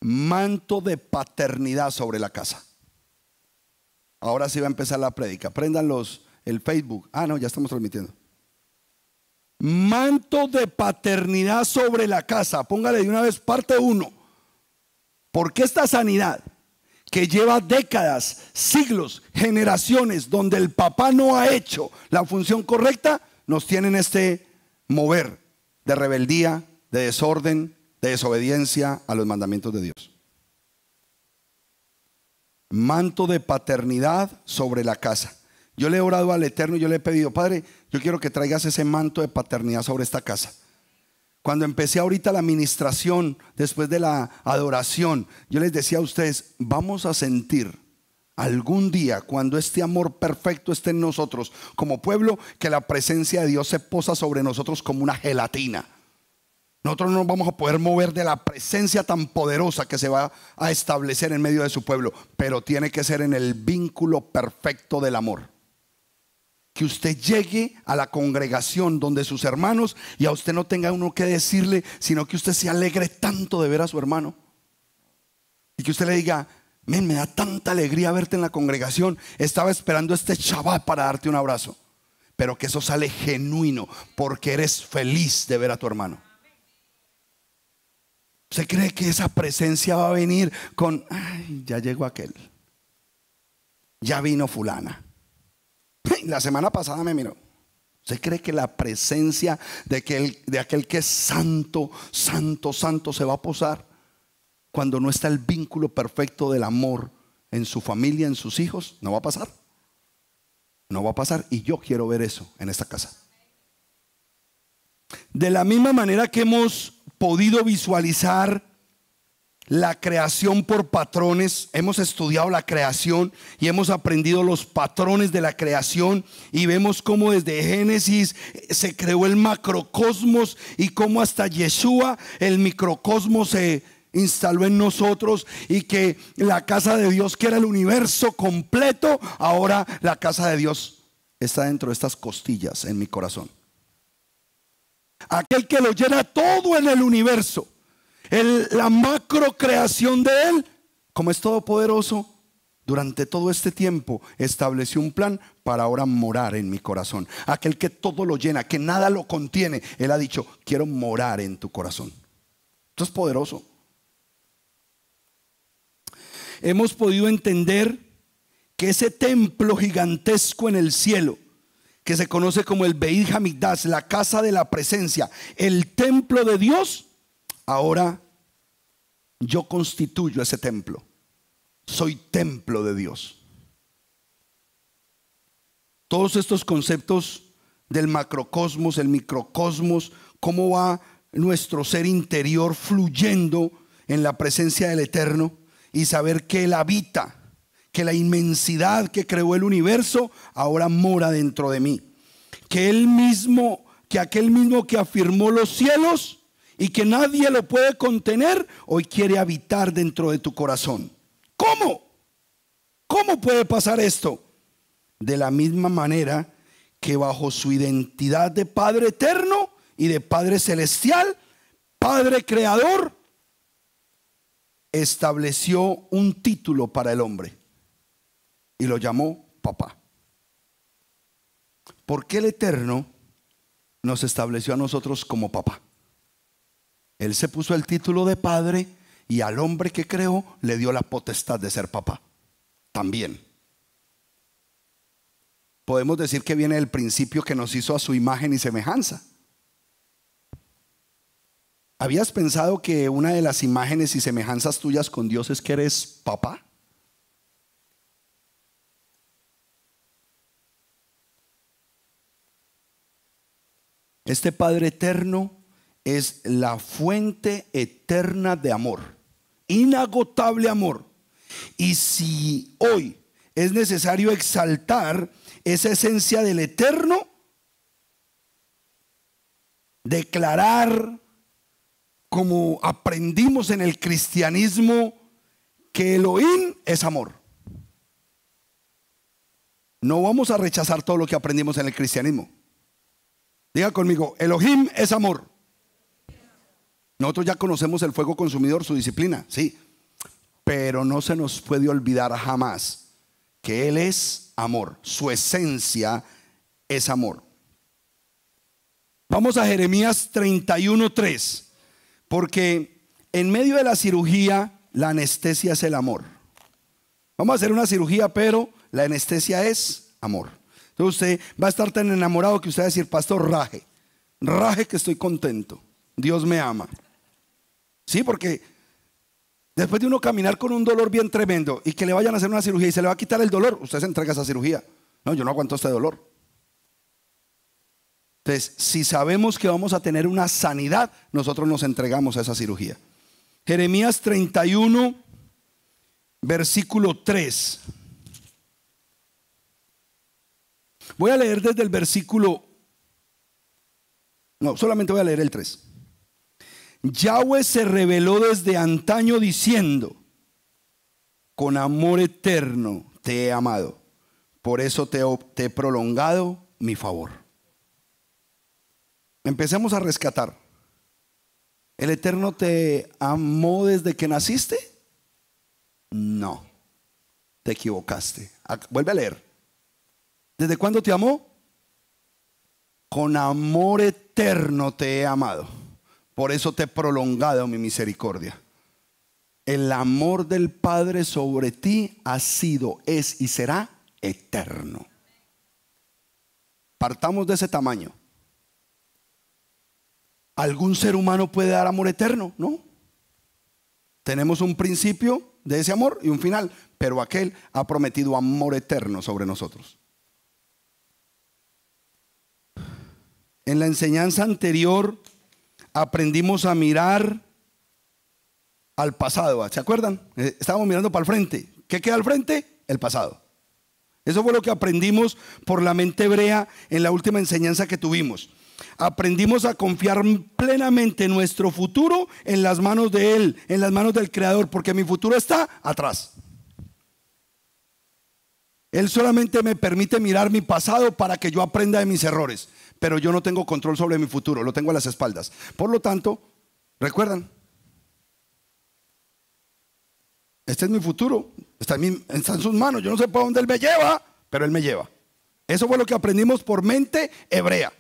manto de paternidad sobre la casa. Ahora sí va a empezar la prédica. Prendan los el Facebook. Ah, no, ya estamos transmitiendo. Manto de paternidad sobre la casa. Póngale de una vez parte uno. Porque esta sanidad que lleva décadas, siglos, generaciones, donde el papá no ha hecho la función correcta, nos tienen este mover de rebeldía, de desorden, de desobediencia a los mandamientos de Dios. Manto de paternidad sobre la casa. Yo le he orado al Eterno y yo le he pedido, Padre, yo quiero que traigas ese manto de paternidad sobre esta casa. Cuando empecé ahorita la administración, después de la adoración, yo les decía a ustedes, vamos a sentir algún día, cuando este amor perfecto esté en nosotros como pueblo, que la presencia de Dios se posa sobre nosotros como una gelatina. Nosotros no nos vamos a poder mover de la presencia tan poderosa que se va a establecer en medio de su pueblo, pero tiene que ser en el vínculo perfecto del amor que usted llegue a la congregación donde sus hermanos y a usted no tenga uno que decirle, sino que usted se alegre tanto de ver a su hermano. Y que usted le diga, me da tanta alegría verte en la congregación. Estaba esperando a este chaval para darte un abrazo. Pero que eso sale genuino porque eres feliz de ver a tu hermano. ¿Usted cree que esa presencia va a venir con, ya llegó aquel? Ya vino fulana. La semana pasada me miró. ¿Usted cree que la presencia de aquel, de aquel que es santo, santo, santo se va a posar cuando no está el vínculo perfecto del amor en su familia, en sus hijos? No va a pasar. No va a pasar. Y yo quiero ver eso en esta casa. De la misma manera que hemos podido visualizar la creación por patrones, hemos estudiado la creación y hemos aprendido los patrones de la creación y vemos cómo desde Génesis eh, se creó el macrocosmos y cómo hasta Yeshua el microcosmos se instaló en nosotros y que la casa de Dios que era el universo completo, ahora la casa de Dios está dentro de estas costillas en mi corazón. Aquel que lo llena todo en el universo la macro creación de Él, como es todopoderoso, durante todo este tiempo estableció un plan para ahora morar en mi corazón. Aquel que todo lo llena, que nada lo contiene. Él ha dicho, quiero morar en tu corazón. Esto es poderoso. Hemos podido entender que ese templo gigantesco en el cielo, que se conoce como el Beit Hamidaz la casa de la presencia, el templo de Dios, Ahora yo constituyo ese templo. Soy templo de Dios. Todos estos conceptos del macrocosmos, el microcosmos, cómo va nuestro ser interior fluyendo en la presencia del Eterno y saber que Él habita, que la inmensidad que creó el universo ahora mora dentro de mí. Que Él mismo, que aquel mismo que afirmó los cielos, y que nadie lo puede contener, hoy quiere habitar dentro de tu corazón. ¿Cómo? ¿Cómo puede pasar esto? De la misma manera que bajo su identidad de Padre eterno y de Padre celestial, Padre creador, estableció un título para el hombre y lo llamó papá. ¿Por qué el eterno nos estableció a nosotros como papá? Él se puso el título de padre y al hombre que creó le dio la potestad de ser papá. También. Podemos decir que viene del principio que nos hizo a su imagen y semejanza. ¿Habías pensado que una de las imágenes y semejanzas tuyas con Dios es que eres papá? Este Padre eterno es la fuente eterna de amor, inagotable amor. Y si hoy es necesario exaltar esa esencia del eterno, declarar, como aprendimos en el cristianismo, que Elohim es amor. No vamos a rechazar todo lo que aprendimos en el cristianismo. Diga conmigo, Elohim es amor. Nosotros ya conocemos el fuego consumidor, su disciplina, sí. Pero no se nos puede olvidar jamás que Él es amor. Su esencia es amor. Vamos a Jeremías 31.3. Porque en medio de la cirugía, la anestesia es el amor. Vamos a hacer una cirugía, pero la anestesia es amor. Entonces usted va a estar tan enamorado que usted va a decir, pastor, raje. Raje que estoy contento. Dios me ama. Sí, porque después de uno caminar con un dolor bien tremendo y que le vayan a hacer una cirugía y se le va a quitar el dolor, usted se entrega a esa cirugía. No, yo no aguanto este dolor. Entonces, si sabemos que vamos a tener una sanidad, nosotros nos entregamos a esa cirugía. Jeremías 31, versículo 3. Voy a leer desde el versículo... No, solamente voy a leer el 3. Yahweh se reveló desde antaño diciendo, con amor eterno te he amado, por eso te, he prolongado mi favor. Empecemos a rescatar. ¿El Eterno te amó desde que naciste? No, te equivocaste. Vuelve a leer. ¿Desde cuándo te amó? Con amor eterno te he amado. Por eso te he prolongado mi misericordia. El amor del Padre sobre ti ha sido, es y será eterno. Partamos de ese tamaño. ¿Algún ser humano puede dar amor eterno? No. Tenemos un principio de ese amor y un final, pero aquel ha prometido amor eterno sobre nosotros. En la enseñanza anterior aprendimos a mirar al pasado. ¿Se acuerdan? Eh, estábamos mirando para el frente. ¿Qué queda al frente? El pasado. Eso fue lo que aprendimos por la mente hebrea en la última enseñanza que tuvimos. Aprendimos a confiar plenamente nuestro futuro en las manos de Él, en las manos del Creador, porque mi futuro está atrás. Él solamente me permite mirar mi pasado para que yo aprenda de mis errores pero yo no tengo control sobre mi futuro, lo tengo a las espaldas. Por lo tanto, recuerdan, este es mi futuro, está en, sus manos, yo no sé para dónde Él me lleva, pero Él me lleva. Eso fue lo que aprendimos por mente hebrea.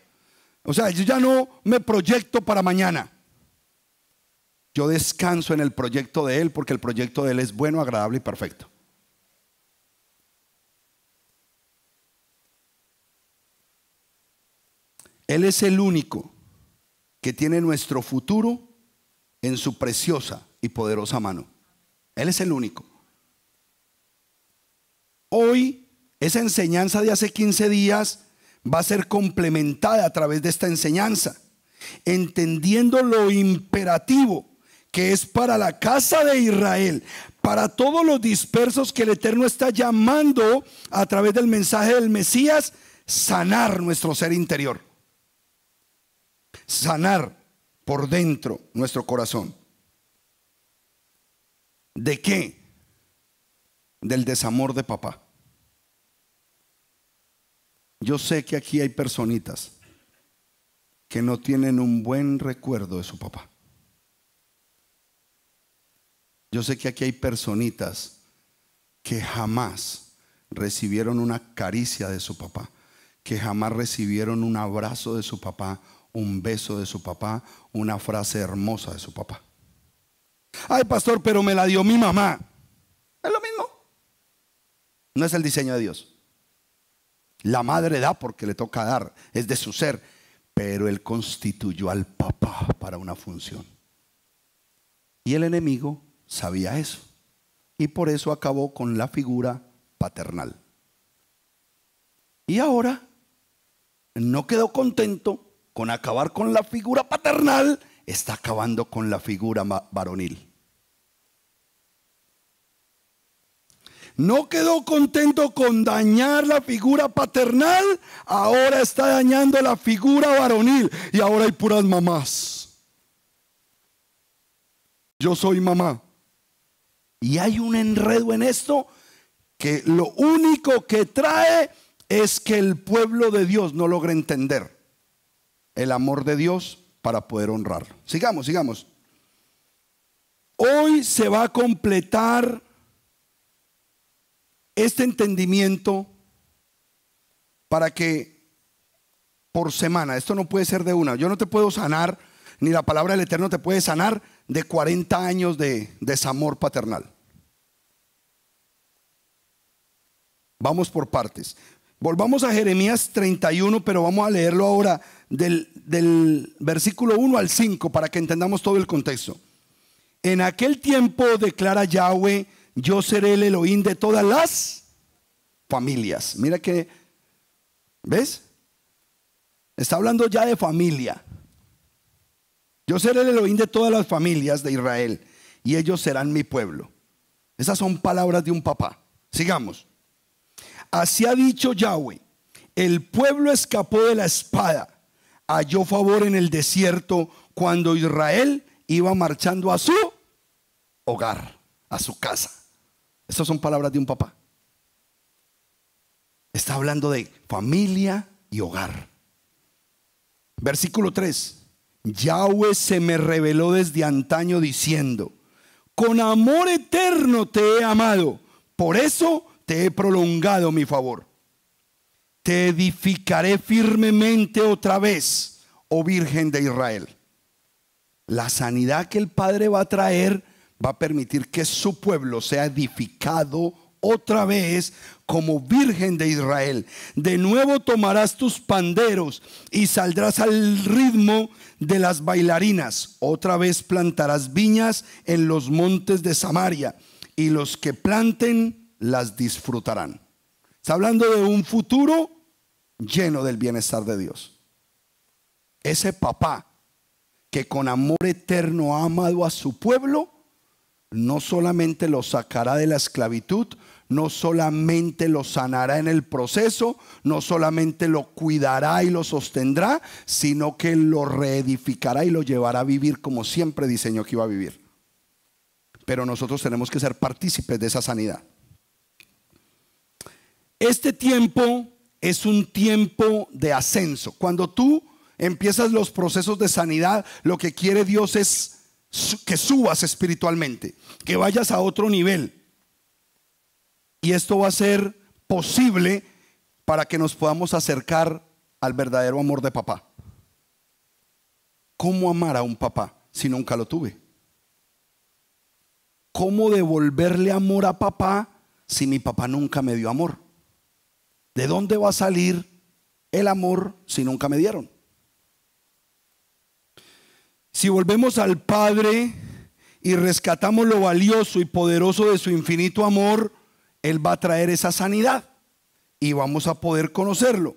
O sea, yo ya no me proyecto para mañana. Yo descanso en el proyecto de Él porque el proyecto de Él es bueno, agradable y perfecto. Él es el único que tiene nuestro futuro en su preciosa y poderosa mano. Él es el único. Hoy, esa enseñanza de hace 15 días va a ser complementada a través de esta enseñanza, entendiendo lo imperativo que es para la casa de Israel, para todos los dispersos que el Eterno está llamando a través del mensaje del Mesías, sanar nuestro ser interior sanar por dentro nuestro corazón. ¿De qué? Del desamor de papá. Yo sé que aquí hay personitas que no tienen un buen recuerdo de su papá. Yo sé que aquí hay personitas que jamás recibieron una caricia de su papá, que jamás recibieron un abrazo de su papá un beso de su papá, una frase hermosa de su papá. Ay, pastor, pero me la dio mi mamá. Es lo mismo. No es el diseño de Dios. La madre da porque le toca dar, es de su ser, pero él constituyó al papá para una función. Y el enemigo sabía eso. Y por eso acabó con la figura paternal. Y ahora no quedó contento con acabar con la figura paternal, está acabando con la figura varonil. No quedó contento con dañar la figura paternal, ahora está dañando la figura varonil y ahora hay puras mamás. Yo soy mamá. Y hay un enredo en esto que lo único que trae es que el pueblo de Dios no logra entender el amor de Dios para poder honrarlo. Sigamos, sigamos. Hoy se va a completar este entendimiento para que por semana, esto no puede ser de una, yo no te puedo sanar, ni la palabra del Eterno te puede sanar de 40 años de desamor paternal. Vamos por partes. Volvamos a Jeremías 31, pero vamos a leerlo ahora del, versículo 1 al 5 para que entendamos todo el contexto. En aquel tiempo declara Yahweh, yo seré el Elohim de todas las familias. Mira que, ¿ves? Está hablando ya de familia. Yo seré el Elohim de todas las familias de Israel y ellos serán mi pueblo. Esas son palabras de un papá. Sigamos. Así ha dicho Yahweh, el pueblo escapó de la espada, halló favor en el desierto cuando Israel iba marchando a su hogar, a su casa. Estas son palabras de un papá. Está hablando de familia y hogar. Versículo 3. Yahweh se me reveló desde antaño diciendo, con amor eterno te he amado, por eso he prolongado mi favor. Te edificaré firmemente otra vez, oh Virgen de Israel. La sanidad que el Padre va a traer va a permitir que su pueblo sea edificado otra vez como Virgen de Israel. De nuevo tomarás tus panderos y saldrás al ritmo de las bailarinas. Otra vez plantarás viñas en los montes de Samaria. Y los que planten las disfrutarán. Está hablando de un futuro lleno del bienestar de Dios. Ese papá que con amor eterno ha amado a su pueblo, no solamente lo sacará de la esclavitud, no solamente lo sanará en el proceso, no solamente lo cuidará y lo sostendrá, sino que lo reedificará y lo llevará a vivir como siempre diseñó que iba a vivir. Pero nosotros tenemos que ser partícipes de esa sanidad. Este tiempo es un tiempo de ascenso. Cuando tú empiezas los procesos de sanidad, lo que quiere Dios es que subas espiritualmente, que vayas a otro nivel. Y esto va a ser posible para que nos podamos acercar al verdadero amor de papá. ¿Cómo amar a un papá si nunca lo tuve? ¿Cómo devolverle amor a papá si mi papá nunca me dio amor? ¿De dónde va a salir el amor si nunca me dieron? Si volvemos al Padre y rescatamos lo valioso y poderoso de su infinito amor, Él va a traer esa sanidad y vamos a poder conocerlo.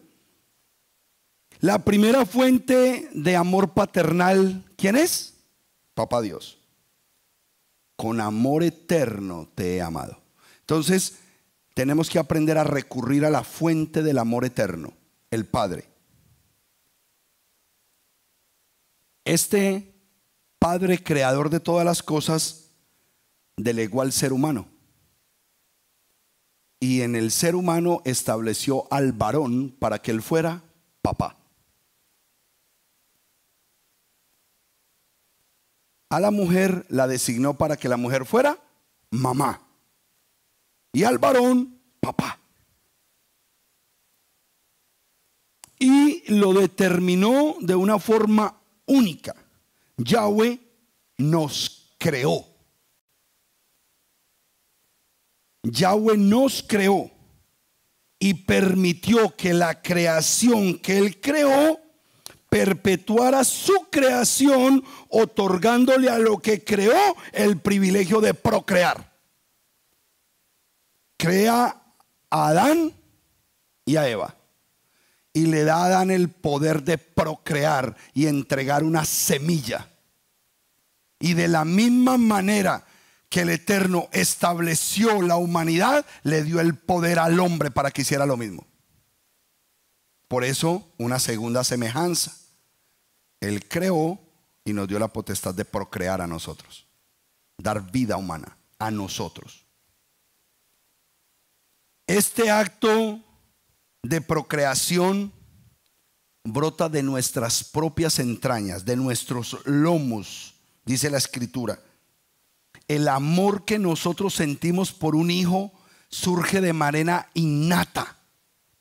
La primera fuente de amor paternal, ¿quién es? Papá Dios. Con amor eterno te he amado. Entonces, tenemos que aprender a recurrir a la fuente del amor eterno, el Padre. Este Padre creador de todas las cosas delegó al ser humano. Y en el ser humano estableció al varón para que él fuera papá. A la mujer la designó para que la mujer fuera mamá y al varón papá. Y lo determinó de una forma única. Yahweh nos creó. Yahweh nos creó y permitió que la creación que él creó perpetuara su creación, otorgándole a lo que creó el privilegio de procrear crea a Adán y a Eva. Y le da a Adán el poder de procrear y entregar una semilla. Y de la misma manera que el Eterno estableció la humanidad, le dio el poder al hombre para que hiciera lo mismo. Por eso, una segunda semejanza. Él creó y nos dio la potestad de procrear a nosotros, dar vida humana a nosotros. Este acto de procreación brota de nuestras propias entrañas, de nuestros lomos, dice la escritura. El amor que nosotros sentimos por un hijo surge de manera innata,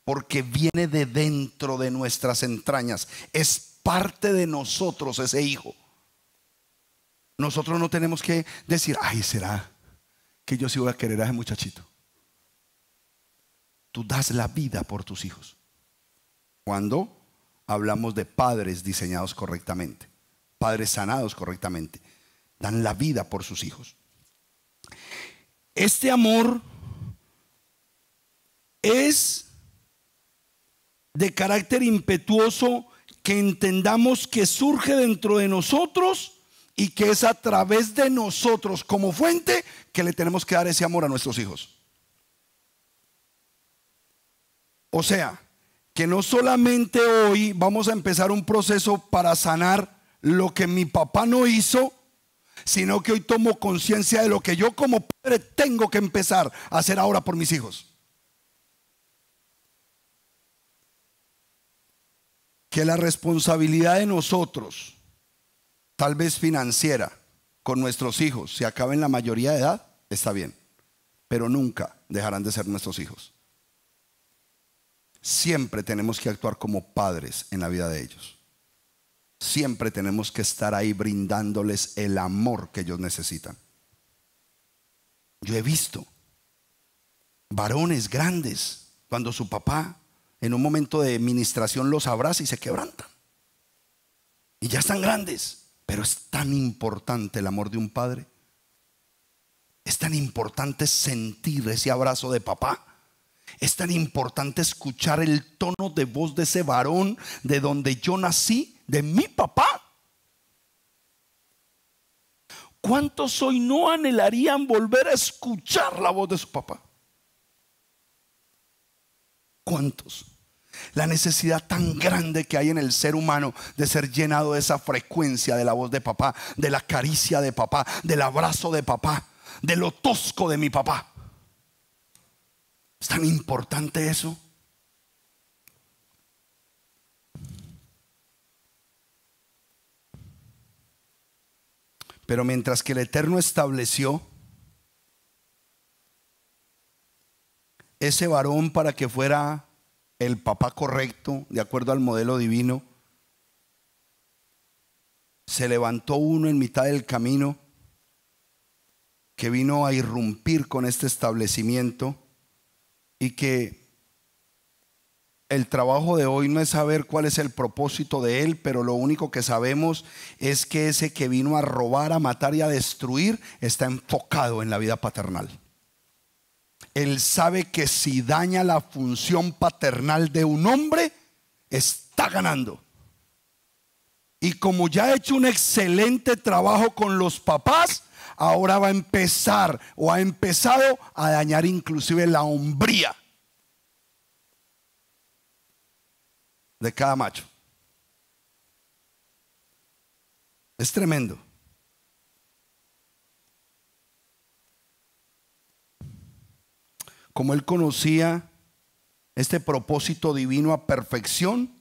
porque viene de dentro de nuestras entrañas. Es parte de nosotros ese hijo. Nosotros no tenemos que decir, ay, ¿será que yo sí voy a querer a ese muchachito? tú das la vida por tus hijos. Cuando hablamos de padres diseñados correctamente, padres sanados correctamente, dan la vida por sus hijos. Este amor es de carácter impetuoso que entendamos que surge dentro de nosotros y que es a través de nosotros como fuente que le tenemos que dar ese amor a nuestros hijos. O sea, que no solamente hoy vamos a empezar un proceso para sanar lo que mi papá no hizo, sino que hoy tomo conciencia de lo que yo como padre tengo que empezar a hacer ahora por mis hijos. Que la responsabilidad de nosotros, tal vez financiera, con nuestros hijos, si acabe en la mayoría de edad, está bien, pero nunca dejarán de ser nuestros hijos siempre tenemos que actuar como padres en la vida de ellos. Siempre tenemos que estar ahí brindándoles el amor que ellos necesitan. Yo he visto varones grandes cuando su papá en un momento de administración los abraza y se quebrantan. Y ya están grandes, pero es tan importante el amor de un padre. Es tan importante sentir ese abrazo de papá es tan importante escuchar el tono de voz de ese varón de donde yo nací, de mi papá. ¿Cuántos hoy no anhelarían volver a escuchar la voz de su papá? ¿Cuántos? La necesidad tan grande que hay en el ser humano de ser llenado de esa frecuencia de la voz de papá, de la caricia de papá, del abrazo de papá, de lo tosco de mi papá. ¿Es tan importante eso? Pero mientras que el Eterno estableció ese varón para que fuera el papá correcto, de acuerdo al modelo divino, se levantó uno en mitad del camino que vino a irrumpir con este establecimiento y que el trabajo de hoy no es saber cuál es el propósito de Él, pero lo único que sabemos es que ese que vino a robar, a matar y a destruir está enfocado en la vida paternal. Él sabe que si daña la función paternal de un hombre, está ganando. Y como ya ha hecho un excelente trabajo con los papás, ahora va a empezar o ha empezado a dañar inclusive la hombría de cada macho. Es tremendo. Como él conocía este propósito divino a perfección,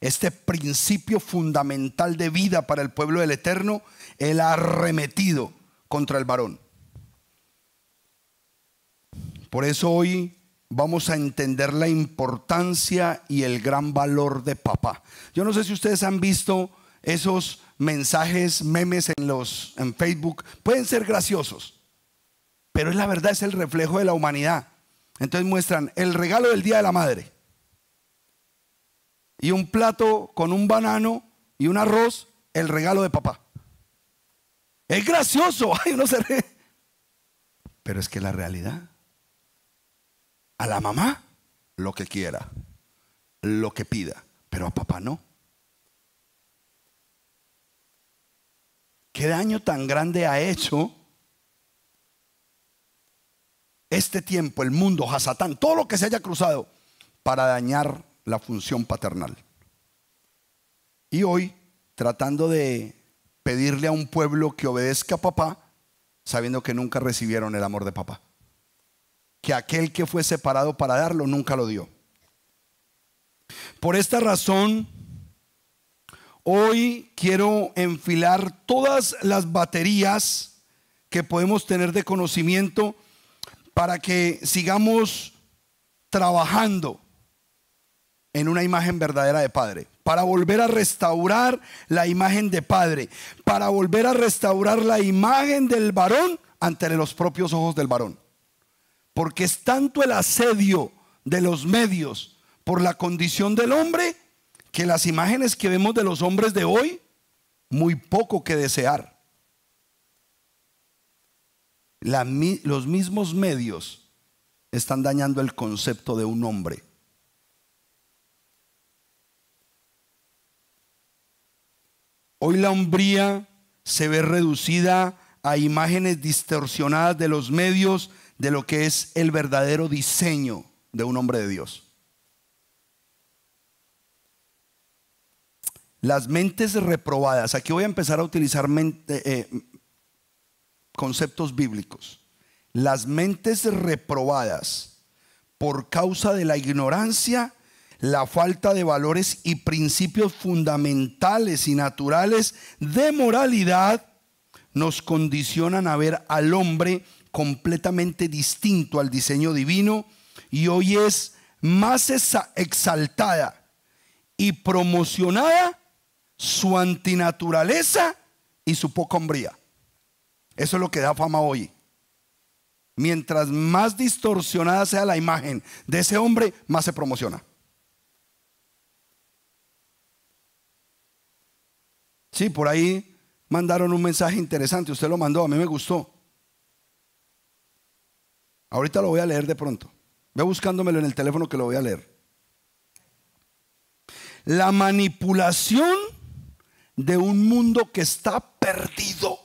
este principio fundamental de vida para el pueblo del Eterno, él ha arremetido contra el varón. Por eso hoy vamos a entender la importancia y el gran valor de papá. Yo no sé si ustedes han visto esos mensajes, memes en los en Facebook, pueden ser graciosos, pero es la verdad, es el reflejo de la humanidad. Entonces muestran el regalo del Día de la Madre y un plato con un banano y un arroz, el regalo de papá. Es gracioso, ay, uno se Pero es que la realidad, a la mamá lo que quiera, lo que pida, pero a papá no. ¿Qué daño tan grande ha hecho este tiempo, el mundo, Hasatán, todo lo que se haya cruzado para dañar la función paternal? Y hoy, tratando de pedirle a un pueblo que obedezca a papá sabiendo que nunca recibieron el amor de papá. Que aquel que fue separado para darlo nunca lo dio. Por esta razón, hoy quiero enfilar todas las baterías que podemos tener de conocimiento para que sigamos trabajando en una imagen verdadera de Padre para volver a restaurar la imagen de padre, para volver a restaurar la imagen del varón ante los propios ojos del varón. Porque es tanto el asedio de los medios por la condición del hombre que las imágenes que vemos de los hombres de hoy, muy poco que desear. los mismos medios están dañando el concepto de un hombre. Hoy la hombría se ve reducida a imágenes distorsionadas de los medios de lo que es el verdadero diseño de un hombre de Dios. Las mentes reprobadas. Aquí voy a empezar a utilizar eh, conceptos bíblicos. Las mentes reprobadas por causa de la ignorancia la falta de valores y principios fundamentales y naturales de moralidad nos condicionan a ver al hombre completamente distinto al diseño divino y hoy es más exaltada y promocionada su antinaturaleza y su poca hombría. Eso es lo que da fama hoy. Mientras más distorsionada sea la imagen de ese hombre, más se promociona. Sí, por ahí mandaron un mensaje interesante, usted lo mandó, a mí me gustó. Ahorita lo voy a leer de pronto. Ve buscándomelo en el teléfono que lo voy a leer. La manipulación de un mundo que está perdido.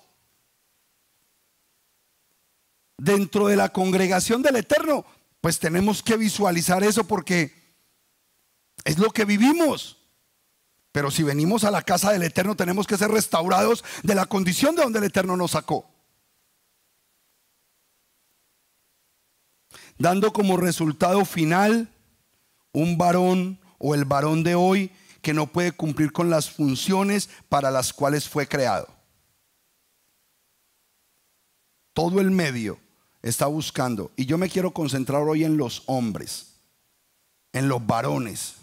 Dentro de la congregación del Eterno, pues tenemos que visualizar eso porque es lo que vivimos. Pero si venimos a la casa del Eterno tenemos que ser restaurados de la condición de donde el Eterno nos sacó. Dando como resultado final un varón o el varón de hoy que no puede cumplir con las funciones para las cuales fue creado. Todo el medio está buscando, y yo me quiero concentrar hoy en los hombres, en los varones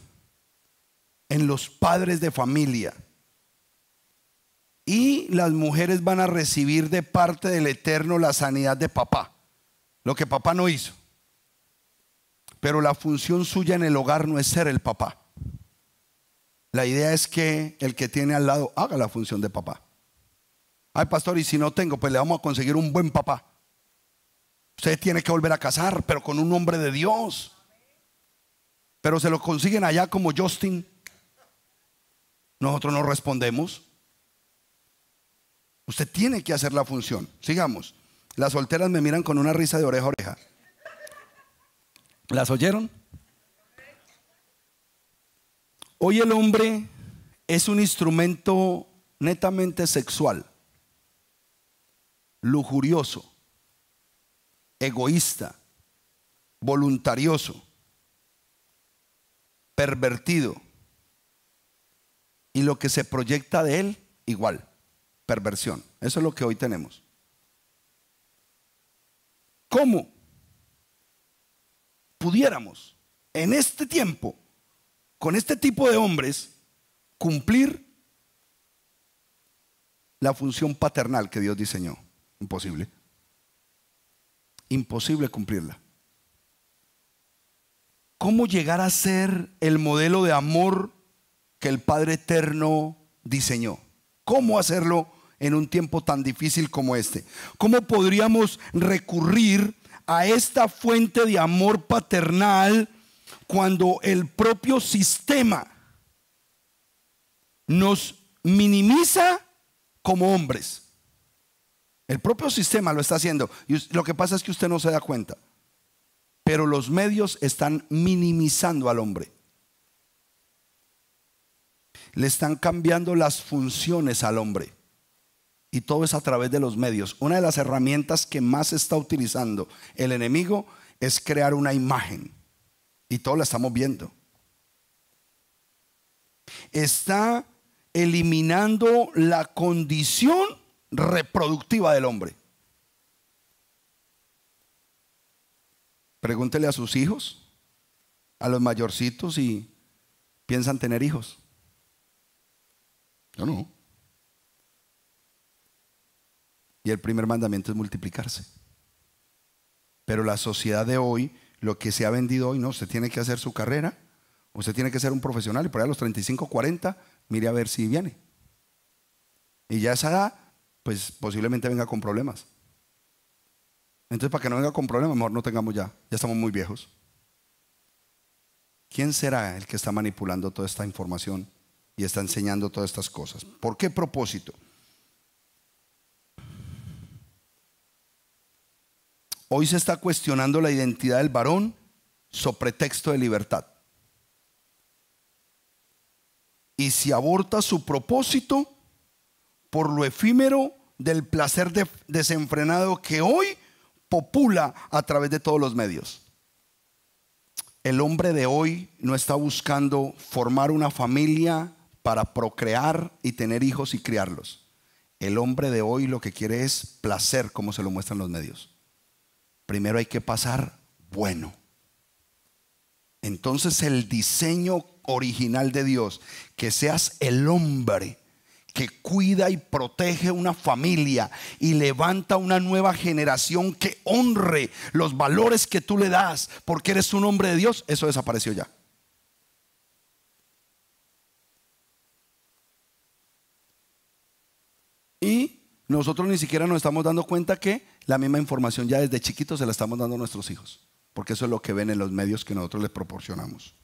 en los padres de familia. Y las mujeres van a recibir de parte del Eterno la sanidad de papá, lo que papá no hizo. Pero la función suya en el hogar no es ser el papá. La idea es que el que tiene al lado haga la función de papá. Ay, pastor, y si no tengo, pues le vamos a conseguir un buen papá. Usted tiene que volver a casar, pero con un hombre de Dios. Pero se lo consiguen allá como Justin. Nosotros no respondemos. Usted tiene que hacer la función. Sigamos. Las solteras me miran con una risa de oreja a oreja. ¿Las oyeron? Hoy el hombre es un instrumento netamente sexual, lujurioso, egoísta, voluntarioso, pervertido y lo que se proyecta de él, igual, perversión. Eso es lo que hoy tenemos. ¿Cómo pudiéramos en este tiempo, con este tipo de hombres, cumplir la función paternal que Dios diseñó? Imposible. Imposible cumplirla. ¿Cómo llegar a ser el modelo de amor que el Padre Eterno diseñó. ¿Cómo hacerlo en un tiempo tan difícil como este? ¿Cómo podríamos recurrir a esta fuente de amor paternal cuando el propio sistema nos minimiza como hombres? El propio sistema lo está haciendo. Y lo que pasa es que usted no se da cuenta. Pero los medios están minimizando al hombre le están cambiando las funciones al hombre. Y todo es a través de los medios. Una de las herramientas que más está utilizando el enemigo es crear una imagen. Y todo la estamos viendo. Está eliminando la condición reproductiva del hombre. Pregúntele a sus hijos, a los mayorcitos, si piensan tener hijos. Yo no. Y el primer mandamiento es multiplicarse. Pero la sociedad de hoy, lo que se ha vendido hoy, no, usted tiene que hacer su carrera, usted tiene que ser un profesional y por ahí a los 35, 40, mire a ver si viene. Y ya esa edad, pues posiblemente venga con problemas. Entonces, para que no venga con problemas, mejor no tengamos ya, ya estamos muy viejos. ¿Quién será el que está manipulando toda esta información y está enseñando todas estas cosas. ¿Por qué propósito? Hoy se está cuestionando la identidad del varón sobre texto de libertad. Y si aborta su propósito por lo efímero del placer desenfrenado que hoy popula a través de todos los medios. El hombre de hoy no está buscando formar una familia, para procrear y tener hijos y criarlos. El hombre de hoy lo que quiere es placer, como se lo muestran los medios. Primero hay que pasar bueno. Entonces el diseño original de Dios, que seas el hombre que cuida y protege una familia y levanta una nueva generación que honre los valores que tú le das porque eres un hombre de Dios, eso desapareció ya. Y nosotros ni siquiera nos estamos dando cuenta que la misma información ya desde chiquitos se la estamos dando a nuestros hijos, porque eso es lo que ven en los medios que nosotros les proporcionamos.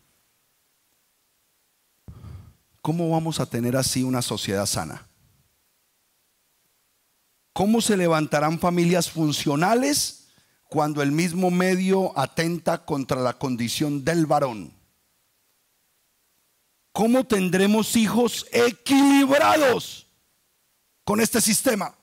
¿Cómo vamos a tener así una sociedad sana? ¿Cómo se levantarán familias funcionales cuando el mismo medio atenta contra la condición del varón? ¿Cómo tendremos hijos equilibrados? con este sistema.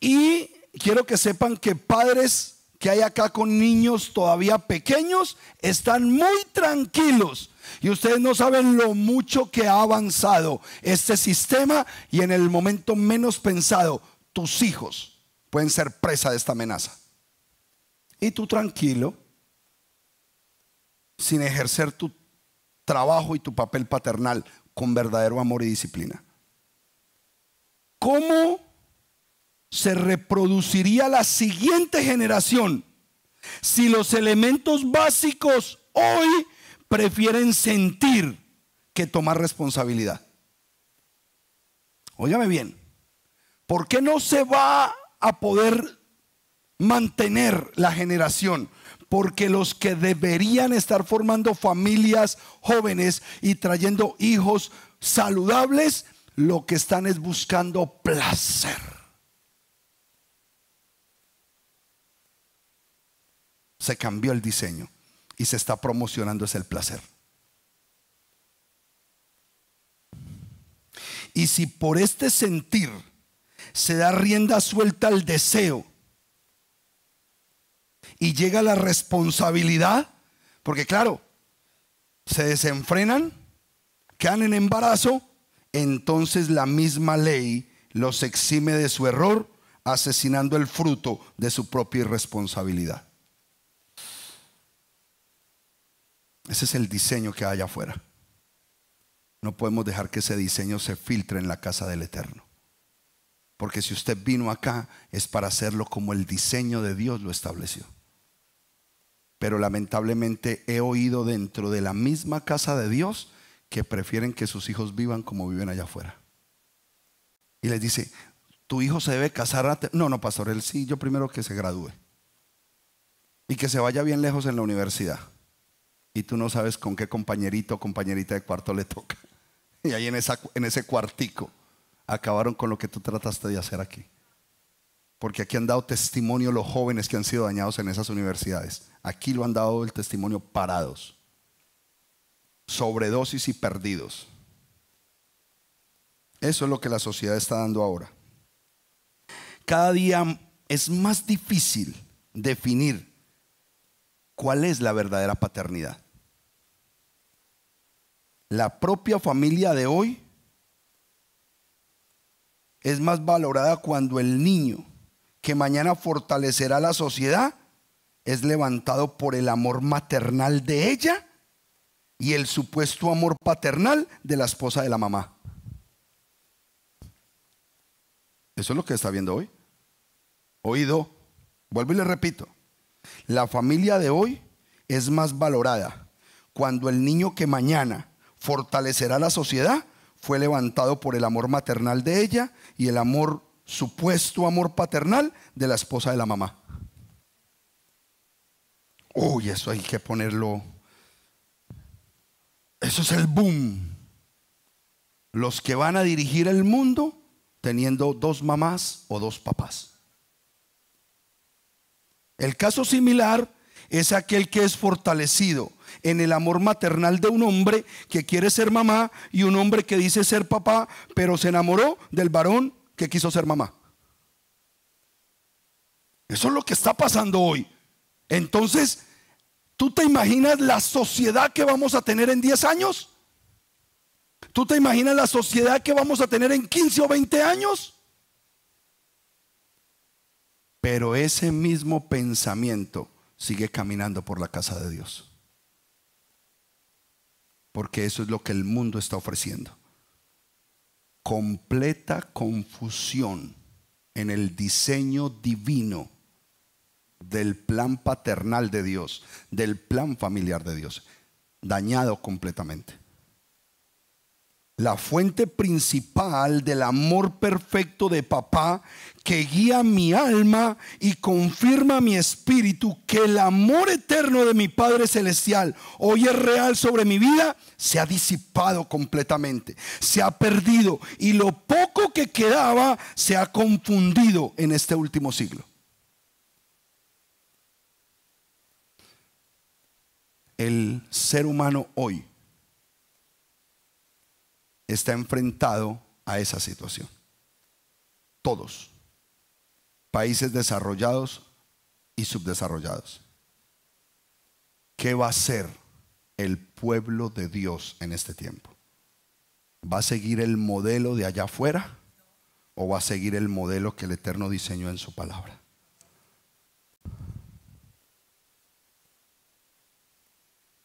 Y quiero que sepan que padres que hay acá con niños todavía pequeños están muy tranquilos. Y ustedes no saben lo mucho que ha avanzado este sistema y en el momento menos pensado, tus hijos pueden ser presa de esta amenaza. Y tú tranquilo, sin ejercer tu trabajo y tu papel paternal con verdadero amor y disciplina. ¿Cómo se reproduciría la siguiente generación si los elementos básicos hoy prefieren sentir que tomar responsabilidad? Óyame bien, ¿por qué no se va a poder mantener la generación? porque los que deberían estar formando familias jóvenes y trayendo hijos saludables, lo que están es buscando placer. Se cambió el diseño y se está promocionando es el placer. Y si por este sentir se da rienda suelta al deseo, y llega la responsabilidad, porque claro, se desenfrenan, quedan en embarazo, entonces la misma ley los exime de su error, asesinando el fruto de su propia irresponsabilidad. Ese es el diseño que hay afuera. No podemos dejar que ese diseño se filtre en la casa del Eterno. Porque si usted vino acá es para hacerlo como el diseño de Dios lo estableció pero lamentablemente he oído dentro de la misma casa de Dios que prefieren que sus hijos vivan como viven allá afuera. Y les dice, tu hijo se debe casar. no, no, pastor, él sí, yo primero que se gradúe. Y que se vaya bien lejos en la universidad. Y tú no sabes con qué compañerito o compañerita de cuarto le toca. Y ahí en, en ese cuartico acabaron con lo que tú trataste de hacer aquí porque aquí han dado testimonio los jóvenes que han sido dañados en esas universidades. Aquí lo han dado el testimonio parados, sobredosis y perdidos. Eso es lo que la sociedad está dando ahora. Cada día es más difícil definir cuál es la verdadera paternidad. La propia familia de hoy es más valorada cuando el niño que mañana fortalecerá la sociedad, es levantado por el amor maternal de ella y el supuesto amor paternal de la esposa de la mamá. Eso es lo que está viendo hoy. Oído, vuelvo y le repito, la familia de hoy es más valorada cuando el niño que mañana fortalecerá la sociedad fue levantado por el amor maternal de ella y el amor supuesto amor paternal de la esposa de la mamá. Uy, eso hay que ponerlo. Eso es el boom. Los que van a dirigir el mundo teniendo dos mamás o dos papás. El caso similar es aquel que es fortalecido en el amor maternal de un hombre que quiere ser mamá y un hombre que dice ser papá, pero se enamoró del varón que quiso ser mamá. Eso es lo que está pasando hoy. Entonces, ¿tú te imaginas la sociedad que vamos a tener en 10 años? ¿Tú te imaginas la sociedad que vamos a tener en 15 o 20 años? Pero ese mismo pensamiento sigue caminando por la casa de Dios. Porque eso es lo que el mundo está ofreciendo completa confusión en el diseño divino del plan paternal de Dios, del plan familiar de Dios, dañado completamente la fuente principal del amor perfecto de papá que guía mi alma y confirma mi espíritu que el amor eterno de mi Padre Celestial hoy es real sobre mi vida, se ha disipado completamente, se ha perdido y lo poco que quedaba se ha confundido en este último siglo. El ser humano hoy está enfrentado a esa situación. Todos. Países desarrollados y subdesarrollados. ¿Qué va a hacer el pueblo de Dios en este tiempo? ¿Va a seguir el modelo de allá afuera o va a seguir el modelo que el Eterno diseñó en su palabra?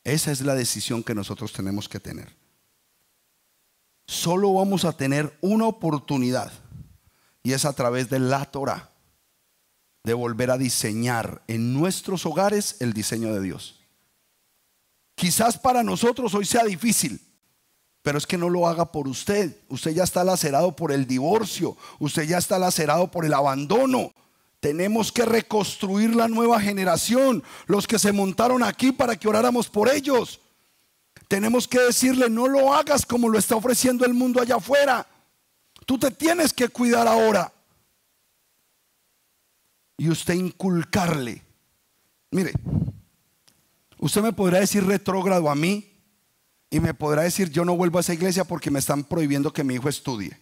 Esa es la decisión que nosotros tenemos que tener solo vamos a tener una oportunidad y es a través de la Torah de volver a diseñar en nuestros hogares el diseño de Dios. Quizás para nosotros hoy sea difícil, pero es que no lo haga por usted. Usted ya está lacerado por el divorcio, usted ya está lacerado por el abandono. Tenemos que reconstruir la nueva generación, los que se montaron aquí para que oráramos por ellos tenemos que decirle, no lo hagas como lo está ofreciendo el mundo allá afuera. Tú te tienes que cuidar ahora. Y usted inculcarle. Mire, usted me podrá decir retrógrado a mí y me podrá decir, yo no vuelvo a esa iglesia porque me están prohibiendo que mi hijo estudie.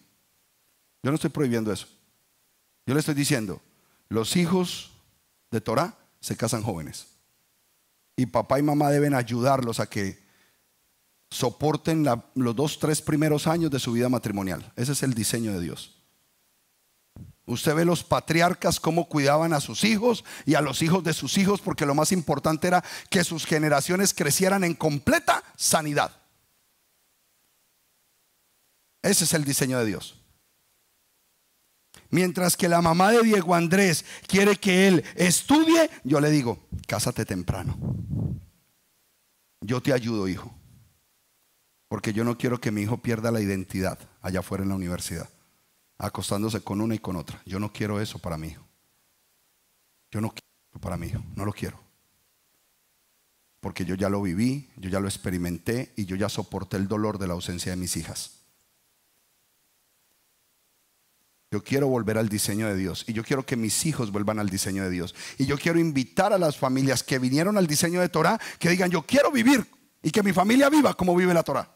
Yo no estoy prohibiendo eso. Yo le estoy diciendo, los hijos de Torah se casan jóvenes. Y papá y mamá deben ayudarlos a que soporten los dos, tres primeros años de su vida matrimonial. Ese es el diseño de Dios. Usted ve los patriarcas cómo cuidaban a sus hijos y a los hijos de sus hijos, porque lo más importante era que sus generaciones crecieran en completa sanidad. Ese es el diseño de Dios. Mientras que la mamá de Diego Andrés quiere que él estudie, yo le digo, cásate temprano. Yo te ayudo, hijo porque yo no quiero que mi hijo pierda la identidad allá afuera en la universidad, acostándose con una y con otra. Yo no quiero eso para mi hijo. Yo no quiero eso para mi hijo, no lo quiero. Porque yo ya lo viví, yo ya lo experimenté y yo ya soporté el dolor de la ausencia de mis hijas. Yo quiero volver al diseño de Dios y yo quiero que mis hijos vuelvan al diseño de Dios. Y yo quiero invitar a las familias que vinieron al diseño de Torah que digan, yo quiero vivir y que mi familia viva como vive la Torah.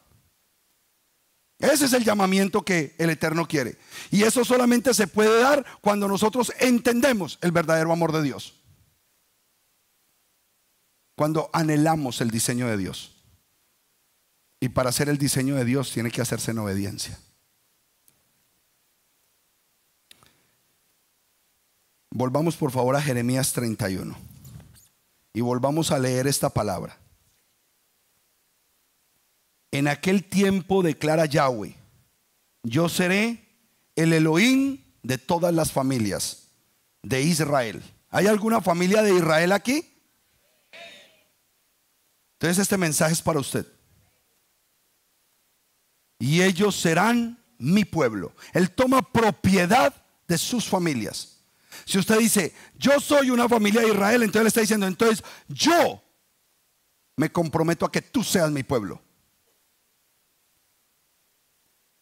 Ese es el llamamiento que el Eterno quiere. Y eso solamente se puede dar cuando nosotros entendemos el verdadero amor de Dios. Cuando anhelamos el diseño de Dios. Y para hacer el diseño de Dios tiene que hacerse en obediencia. Volvamos por favor a Jeremías 31. Y volvamos a leer esta palabra. En aquel tiempo declara Yahweh, yo seré el Elohim de todas las familias de Israel. ¿Hay alguna familia de Israel aquí? Entonces este mensaje es para usted. Y ellos serán mi pueblo. Él toma propiedad de sus familias. Si usted dice, yo soy una familia de Israel, entonces le está diciendo, entonces yo me comprometo a que tú seas mi pueblo.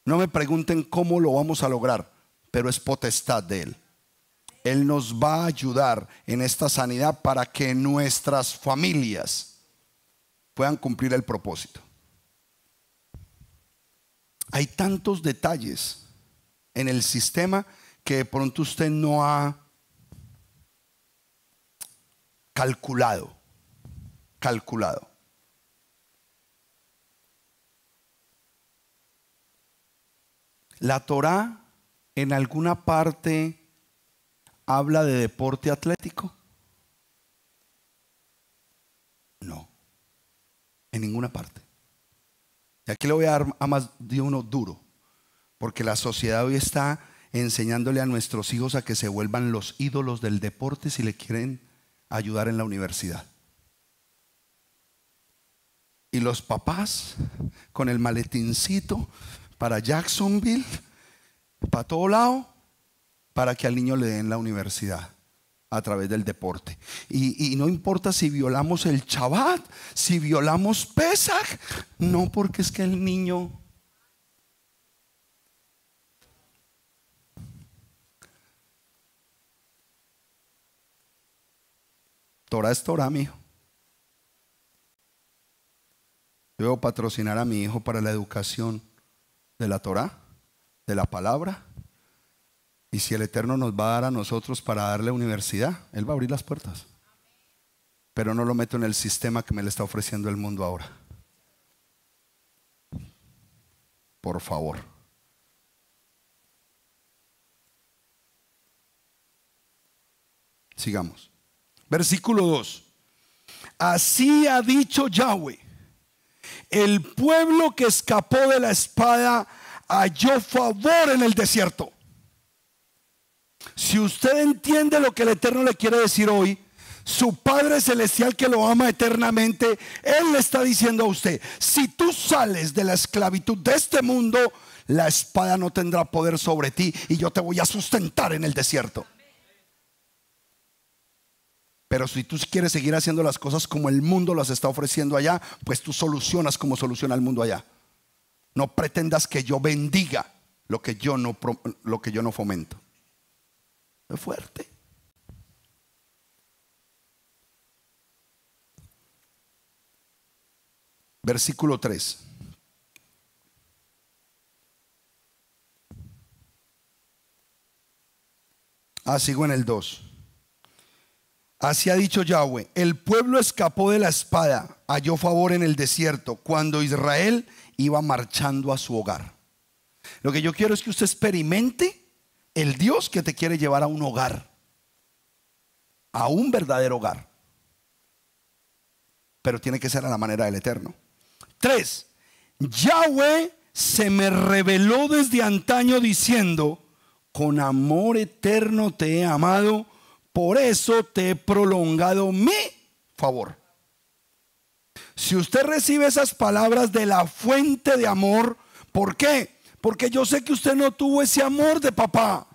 No me pregunten cómo lo vamos a lograr, pero es potestad de Él. Él nos va a ayudar en esta sanidad para que nuestras familias puedan cumplir el propósito. Hay tantos detalles en el sistema que de pronto usted no ha calculado, calculado. La Torá en alguna parte habla de deporte atlético. No, en ninguna parte. Y aquí le voy a dar a más de uno duro, porque la sociedad hoy está enseñándole a nuestros hijos a que se vuelvan los ídolos del deporte si le quieren ayudar en la universidad. Y los papás con el maletincito para Jacksonville, para todo lado, para que al niño le den la universidad a través del deporte. Y, no importa si violamos el Shabbat, si violamos Pesach, no porque es que el niño... Tora es Tora mi hijo. Yo debo patrocinar a mi hijo para la educación de la Torá, de la palabra. Y si el Eterno nos va a dar a nosotros para darle universidad, Él va a abrir las puertas. Pero no lo meto en el sistema que me le está ofreciendo el mundo ahora. Por favor. Sigamos. Versículo 2. Así ha dicho Yahweh el pueblo que escapó de la espada halló favor en el desierto. Si usted entiende lo que el Eterno le quiere decir hoy, su Padre Celestial que lo ama eternamente, Él le está diciendo a usted, si tú sales de la esclavitud de este mundo, la espada no tendrá poder sobre ti y yo te voy a sustentar en el desierto. Pero si tú quieres seguir haciendo las cosas como el mundo las está ofreciendo allá, pues tú solucionas como soluciona el mundo allá. No pretendas que yo bendiga lo que yo no, lo que yo no fomento. Es fuerte. Versículo 3. Ah, sigo en el 2. Así ha dicho Yahweh, el pueblo escapó de la espada, halló favor en el desierto, cuando Israel iba marchando a su hogar. Lo que yo quiero es que usted experimente el Dios que te quiere llevar a un hogar, a un verdadero hogar. Pero tiene que ser a la manera del Eterno. Tres, Yahweh se me reveló desde antaño diciendo, con amor eterno te he amado por eso te he prolongado mi favor. Si usted recibe esas palabras de la fuente de amor, ¿por qué? Porque yo sé que usted no tuvo ese amor de papá.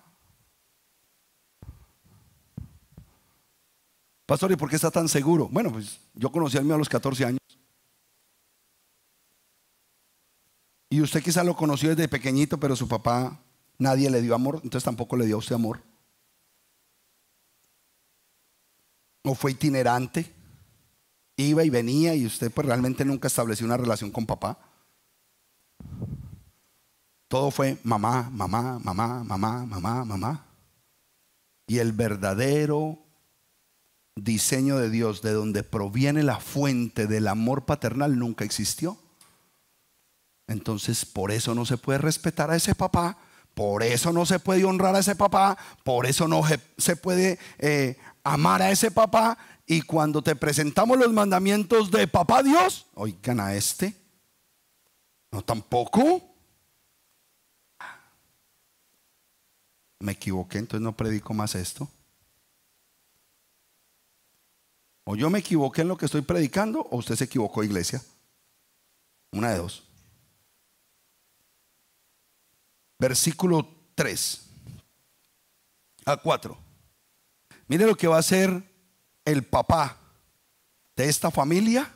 Pastor, ¿y por qué está tan seguro? Bueno, pues yo conocí al mío a los 14 años. Y usted quizá lo conoció desde pequeñito, pero su papá nadie le dio amor, entonces tampoco le dio a usted amor. o fue itinerante, iba y venía y usted pues realmente nunca estableció una relación con papá. Todo fue mamá, mamá, mamá, mamá, mamá, mamá. Y el verdadero diseño de Dios, de donde proviene la fuente del amor paternal, nunca existió. Entonces, por eso no se puede respetar a ese papá, por eso no se puede honrar a ese papá, por eso no se puede eh, amar a ese papá y cuando te presentamos los mandamientos de papá Dios, oigan a este, no tampoco. Ah, me equivoqué, entonces no predico más esto. O yo me equivoqué en lo que estoy predicando o usted se equivocó, iglesia. Una de dos. Versículo 3 a 4. Mire lo que va a hacer el papá de esta familia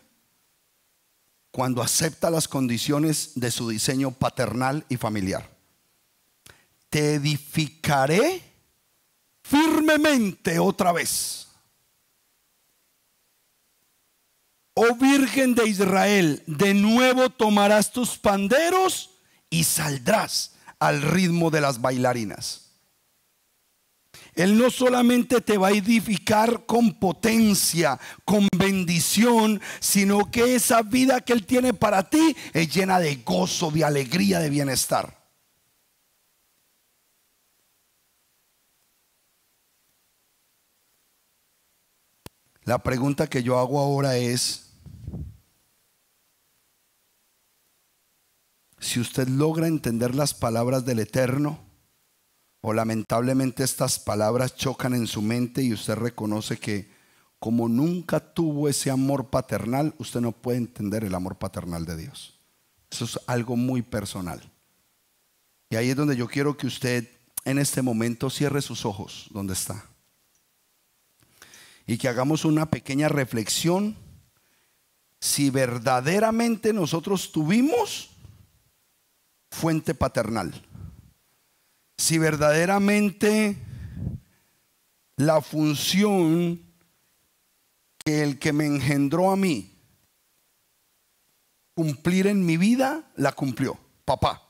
cuando acepta las condiciones de su diseño paternal y familiar. Te edificaré firmemente otra vez. Oh Virgen de Israel, de nuevo tomarás tus panderos y saldrás al ritmo de las bailarinas. Él no solamente te va a edificar con potencia, con bendición, sino que esa vida que Él tiene para ti es llena de gozo, de alegría, de bienestar. La pregunta que yo hago ahora es, si usted logra entender las palabras del Eterno, lamentablemente estas palabras chocan en su mente y usted reconoce que como nunca tuvo ese amor paternal, usted no puede entender el amor paternal de Dios. Eso es algo muy personal. Y ahí es donde yo quiero que usted en este momento cierre sus ojos donde está. Y que hagamos una pequeña reflexión si verdaderamente nosotros tuvimos fuente paternal si verdaderamente la función que el que me engendró a mí cumplir en mi vida, la cumplió, papá.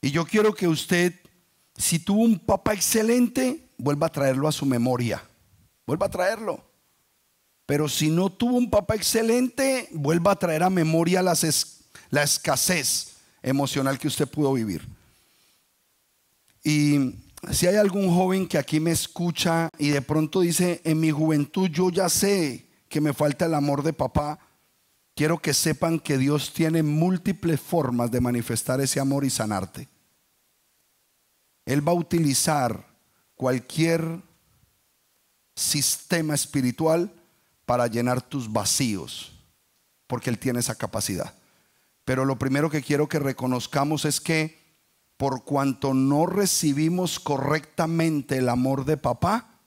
Y yo quiero que usted, si tuvo un papá excelente, vuelva a traerlo a su memoria, vuelva a traerlo. Pero si no tuvo un papá excelente, vuelva a traer a memoria la escasez emocional que usted pudo vivir. Y si hay algún joven que aquí me escucha y de pronto dice, en mi juventud yo ya sé que me falta el amor de papá, quiero que sepan que Dios tiene múltiples formas de manifestar ese amor y sanarte. Él va a utilizar cualquier sistema espiritual para llenar tus vacíos, porque Él tiene esa capacidad. Pero lo primero que quiero que reconozcamos es que por cuanto no recibimos correctamente el amor de papá,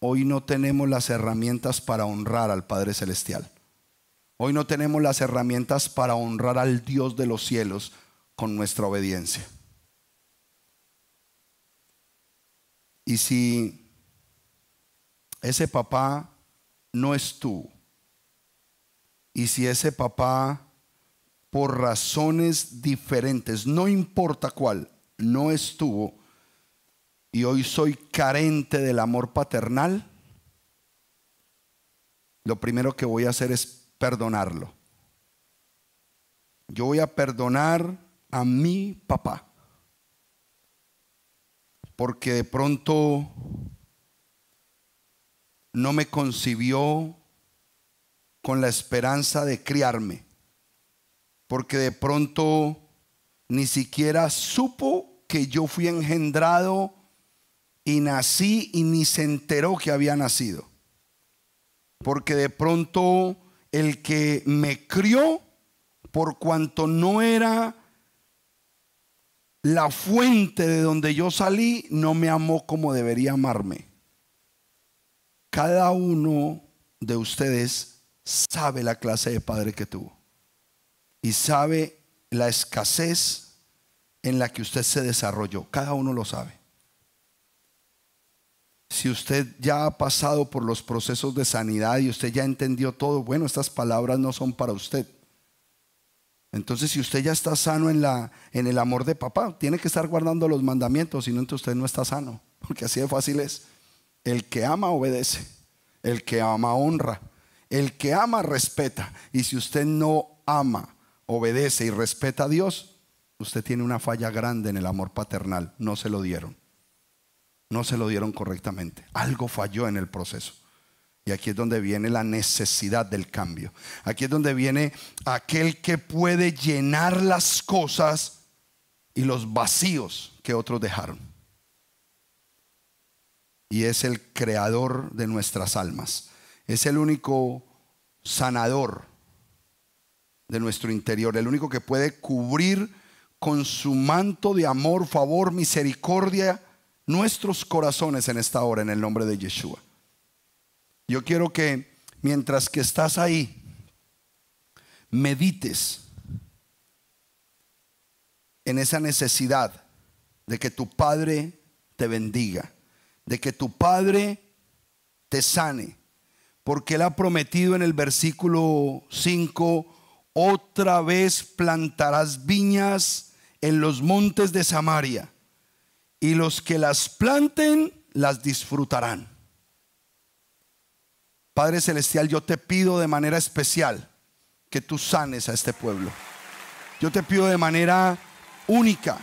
hoy no tenemos las herramientas para honrar al Padre Celestial. Hoy no tenemos las herramientas para honrar al Dios de los cielos con nuestra obediencia. Y si ese papá no es tú, y si ese papá por razones diferentes, no importa cuál, no estuvo y hoy soy carente del amor paternal, lo primero que voy a hacer es perdonarlo. Yo voy a perdonar a mi papá. Porque de pronto no me concibió con la esperanza de criarme porque de pronto ni siquiera supo que yo fui engendrado y nací y ni se enteró que había nacido. Porque de pronto el que me crió, por cuanto no era la fuente de donde yo salí, no me amó como debería amarme. Cada uno de ustedes sabe la clase de padre que tuvo y sabe la escasez en la que usted se desarrolló. Cada uno lo sabe. Si usted ya ha pasado por los procesos de sanidad y usted ya entendió todo, bueno, estas palabras no son para usted. Entonces, si usted ya está sano en, la, en el amor de papá, tiene que estar guardando los mandamientos, si no, entonces usted no está sano, porque así de fácil es. El que ama obedece, el que ama honra, el que ama respeta, y si usted no ama obedece y respeta a Dios, usted tiene una falla grande en el amor paternal. No se lo dieron. No se lo dieron correctamente. Algo falló en el proceso. Y aquí es donde viene la necesidad del cambio. Aquí es donde viene aquel que puede llenar las cosas y los vacíos que otros dejaron. Y es el creador de nuestras almas. Es el único sanador de nuestro interior, el único que puede cubrir con su manto de amor, favor, misericordia nuestros corazones en esta hora, en el nombre de Yeshua. Yo quiero que mientras que estás ahí, medites en esa necesidad de que tu Padre te bendiga, de que tu Padre te sane, porque Él ha prometido en el versículo 5, otra vez plantarás viñas en los montes de Samaria, y los que las planten las disfrutarán. Padre Celestial, yo te pido de manera especial que tú sanes a este pueblo. Yo te pido de manera única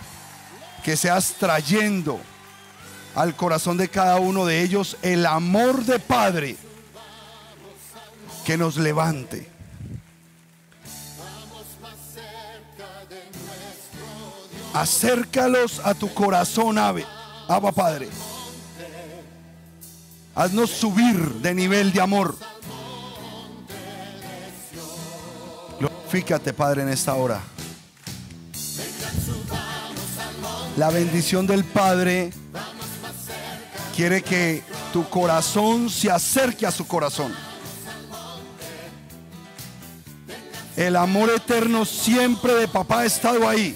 que seas trayendo al corazón de cada uno de ellos el amor de Padre que nos levante Acércalos a tu corazón, ave. Abba Padre. Haznos subir de nivel de amor. Glorifícate, Padre, en esta hora. La bendición del Padre quiere que tu corazón se acerque a su corazón. El amor eterno siempre de papá ha estado ahí.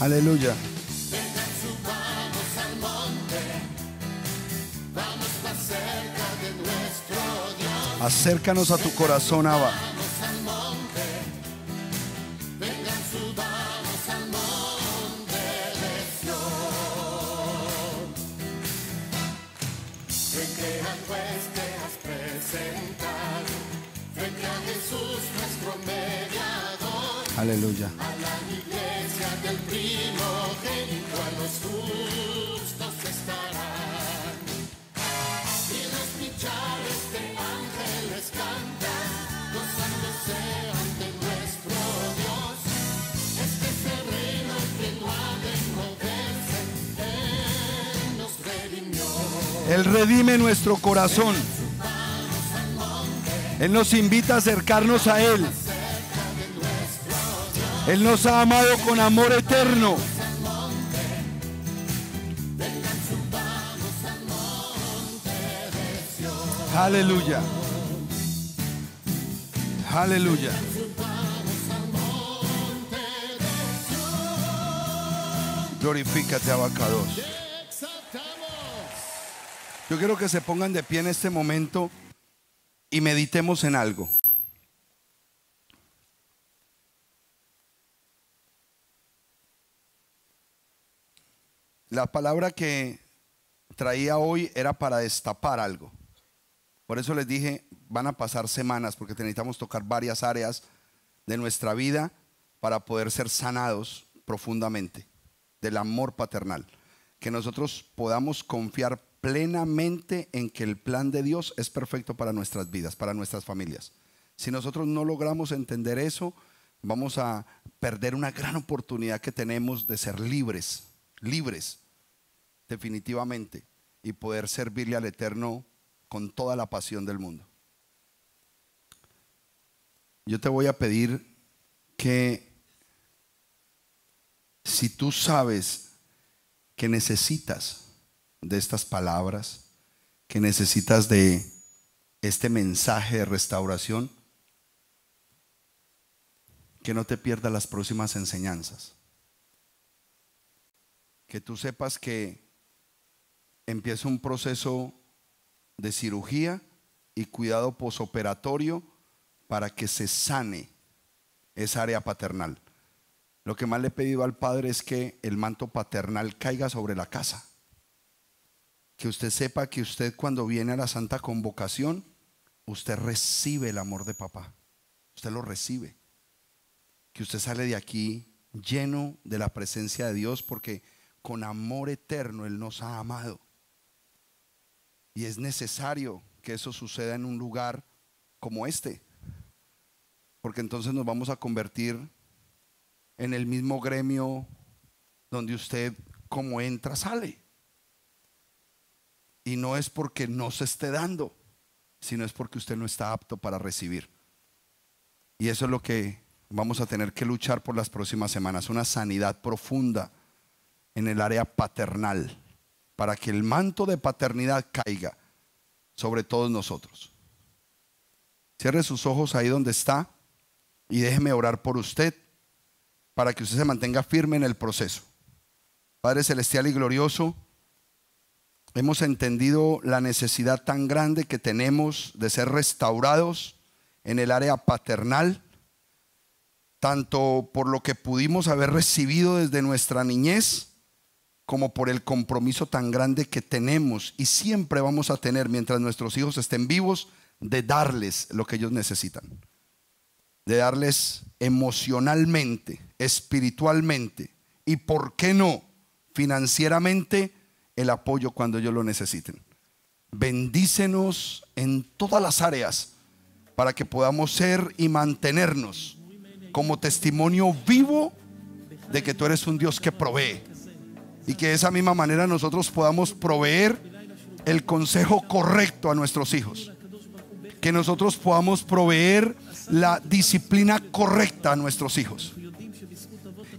Aleluya. Vengan subamos al monte. Vamos acerca de nuestro Dios. Acércanos a tu corazón, Abajo. subamos al monte. Vengan su al Monte de Dios. Venga, pues te has presentado. Venga a Jesús nuestro mediador. Aleluya el del primogénito a los justos estarán. Y los pichares de ángeles cantan, gozándose ante nuestro Dios. Este es el reino que no ha de moverse, Él nos redimió. Él redime nuestro corazón. Él nos invita a acercarnos a Él. Él nos ha amado con amor eterno. Aleluya. Aleluya. Glorifícate, abacados. Yo quiero que se pongan de pie en este momento y meditemos en algo. La palabra que traía hoy era para destapar algo. Por eso les dije, van a pasar semanas porque necesitamos tocar varias áreas de nuestra vida para poder ser sanados profundamente del amor paternal. Que nosotros podamos confiar plenamente en que el plan de Dios es perfecto para nuestras vidas, para nuestras familias. Si nosotros no logramos entender eso, vamos a perder una gran oportunidad que tenemos de ser libres, libres definitivamente y poder servirle al Eterno con toda la pasión del mundo. Yo te voy a pedir que si tú sabes que necesitas de estas palabras, que necesitas de este mensaje de restauración, que no te pierdas las próximas enseñanzas. Que tú sepas que empieza un proceso de cirugía y cuidado posoperatorio para que se sane esa área paternal. Lo que más le he pedido al Padre es que el manto paternal caiga sobre la casa. Que usted sepa que usted cuando viene a la Santa Convocación, usted recibe el amor de papá. Usted lo recibe. Que usted sale de aquí lleno de la presencia de Dios porque con amor eterno Él nos ha amado. Y es necesario que eso suceda en un lugar como este, porque entonces nos vamos a convertir en el mismo gremio donde usted como entra sale. Y no es porque no se esté dando, sino es porque usted no está apto para recibir. Y eso es lo que vamos a tener que luchar por las próximas semanas, una sanidad profunda en el área paternal, para que el manto de paternidad caiga sobre todos nosotros. Cierre sus ojos ahí donde está y déjeme orar por usted para que usted se mantenga firme en el proceso. Padre Celestial y Glorioso, hemos entendido la necesidad tan grande que tenemos de ser restaurados en el área paternal, tanto por lo que pudimos haber recibido desde nuestra niñez, como por el compromiso tan grande que tenemos y siempre vamos a tener mientras nuestros hijos estén vivos de darles lo que ellos necesitan, de darles emocionalmente, espiritualmente y, ¿por qué no?, financieramente el apoyo cuando ellos lo necesiten. Bendícenos en todas las áreas para que podamos ser y mantenernos como testimonio vivo de que tú eres un Dios que provee y que de esa misma manera nosotros podamos proveer el consejo correcto a nuestros hijos. Que nosotros podamos proveer la disciplina correcta a nuestros hijos.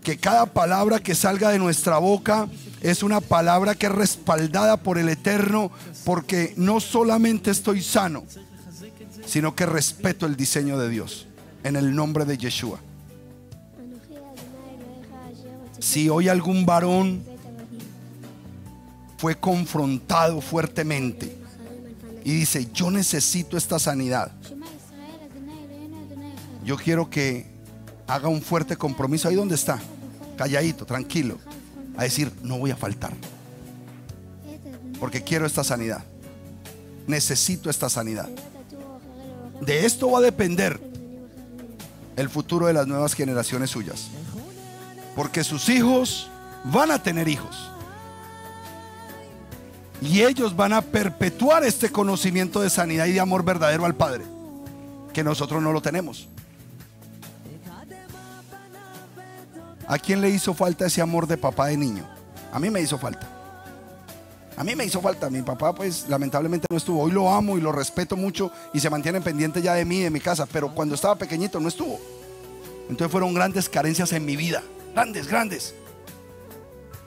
Que cada palabra que salga de nuestra boca es una palabra que es respaldada por el Eterno, porque no solamente estoy sano, sino que respeto el diseño de Dios, en el nombre de Yeshua. Si hoy algún varón fue confrontado fuertemente y dice, yo necesito esta sanidad. Yo quiero que haga un fuerte compromiso ahí donde está, calladito, tranquilo, a decir, no voy a faltar, porque quiero esta sanidad, necesito esta sanidad. De esto va a depender el futuro de las nuevas generaciones suyas, porque sus hijos van a tener hijos. Y ellos van a perpetuar este conocimiento de sanidad y de amor verdadero al Padre, que nosotros no lo tenemos. ¿A quién le hizo falta ese amor de papá de niño? A mí me hizo falta. A mí me hizo falta. Mi papá, pues lamentablemente no estuvo. Hoy lo amo y lo respeto mucho y se mantiene pendiente ya de mí, de mi casa. Pero cuando estaba pequeñito no estuvo. Entonces fueron grandes carencias en mi vida. Grandes, grandes.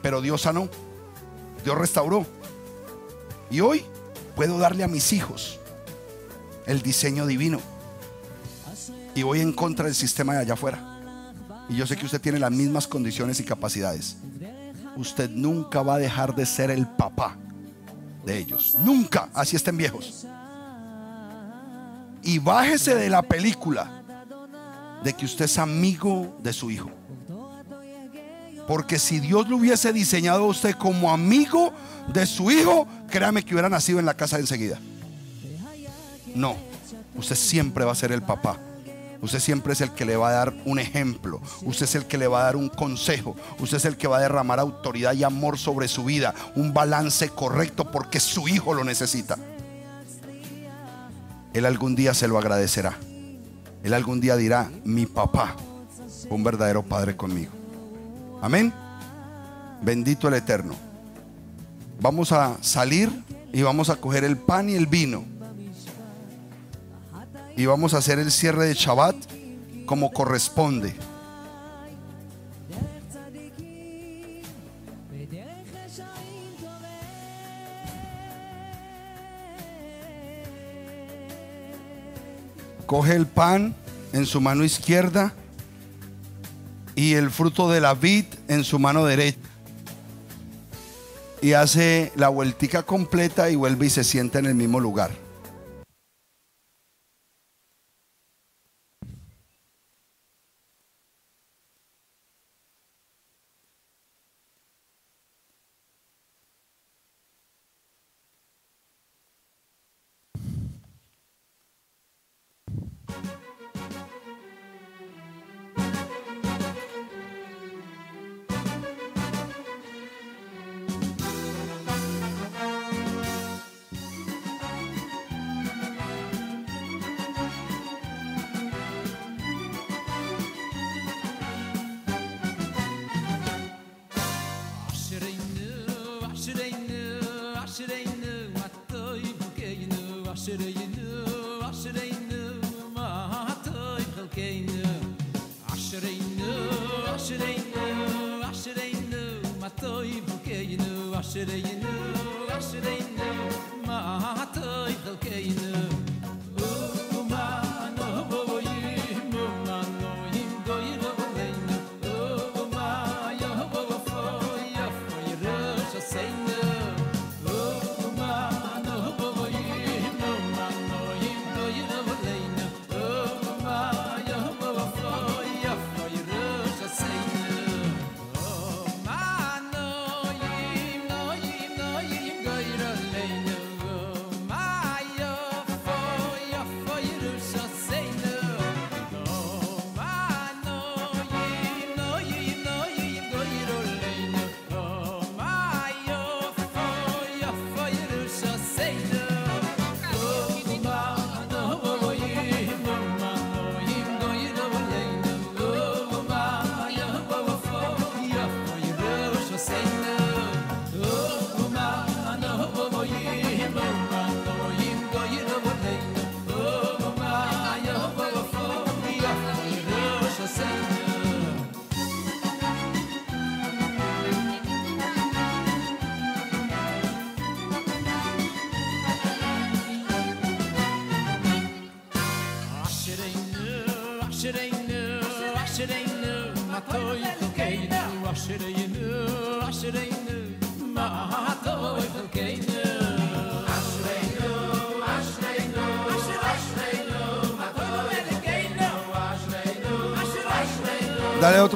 Pero Dios sanó. Dios restauró. Y hoy puedo darle a mis hijos el diseño divino. Y voy en contra del sistema de allá afuera. Y yo sé que usted tiene las mismas condiciones y capacidades. Usted nunca va a dejar de ser el papá de ellos. Nunca, así estén viejos. Y bájese de la película de que usted es amigo de su hijo. Porque si Dios lo hubiese diseñado a usted como amigo de su hijo, créame que hubiera nacido en la casa enseguida. No, usted siempre va a ser el papá. Usted siempre es el que le va a dar un ejemplo. Usted es el que le va a dar un consejo. Usted es el que va a derramar autoridad y amor sobre su vida. Un balance correcto porque su hijo lo necesita. Él algún día se lo agradecerá. Él algún día dirá, mi papá, un verdadero padre conmigo. Amén. Bendito el Eterno. Vamos a salir y vamos a coger el pan y el vino. Y vamos a hacer el cierre de Shabbat como corresponde. Coge el pan en su mano izquierda y el fruto de la vid en su mano derecha. Y hace la vueltica completa y vuelve y se sienta en el mismo lugar.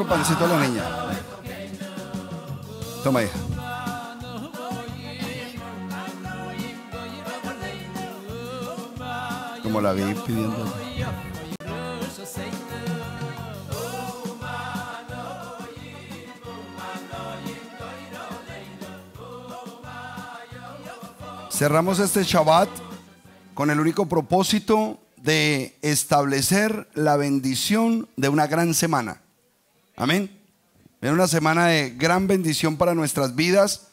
pancito a la niña. Toma, ahí? Como la vi pidiendo. Cerramos este Shabbat con el único propósito de establecer la bendición de una gran semana. Amén. Viene una semana de gran bendición para nuestras vidas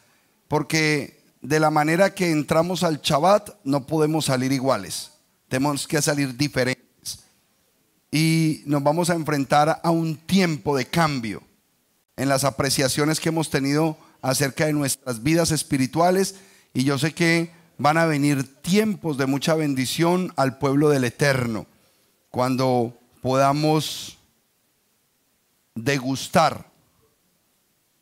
porque de la manera que entramos al Shabbat no podemos salir iguales. Tenemos que salir diferentes. Y nos vamos a enfrentar a un tiempo de cambio en las apreciaciones que hemos tenido acerca de nuestras vidas espirituales y yo sé que van a venir tiempos de mucha bendición al pueblo del Eterno cuando podamos degustar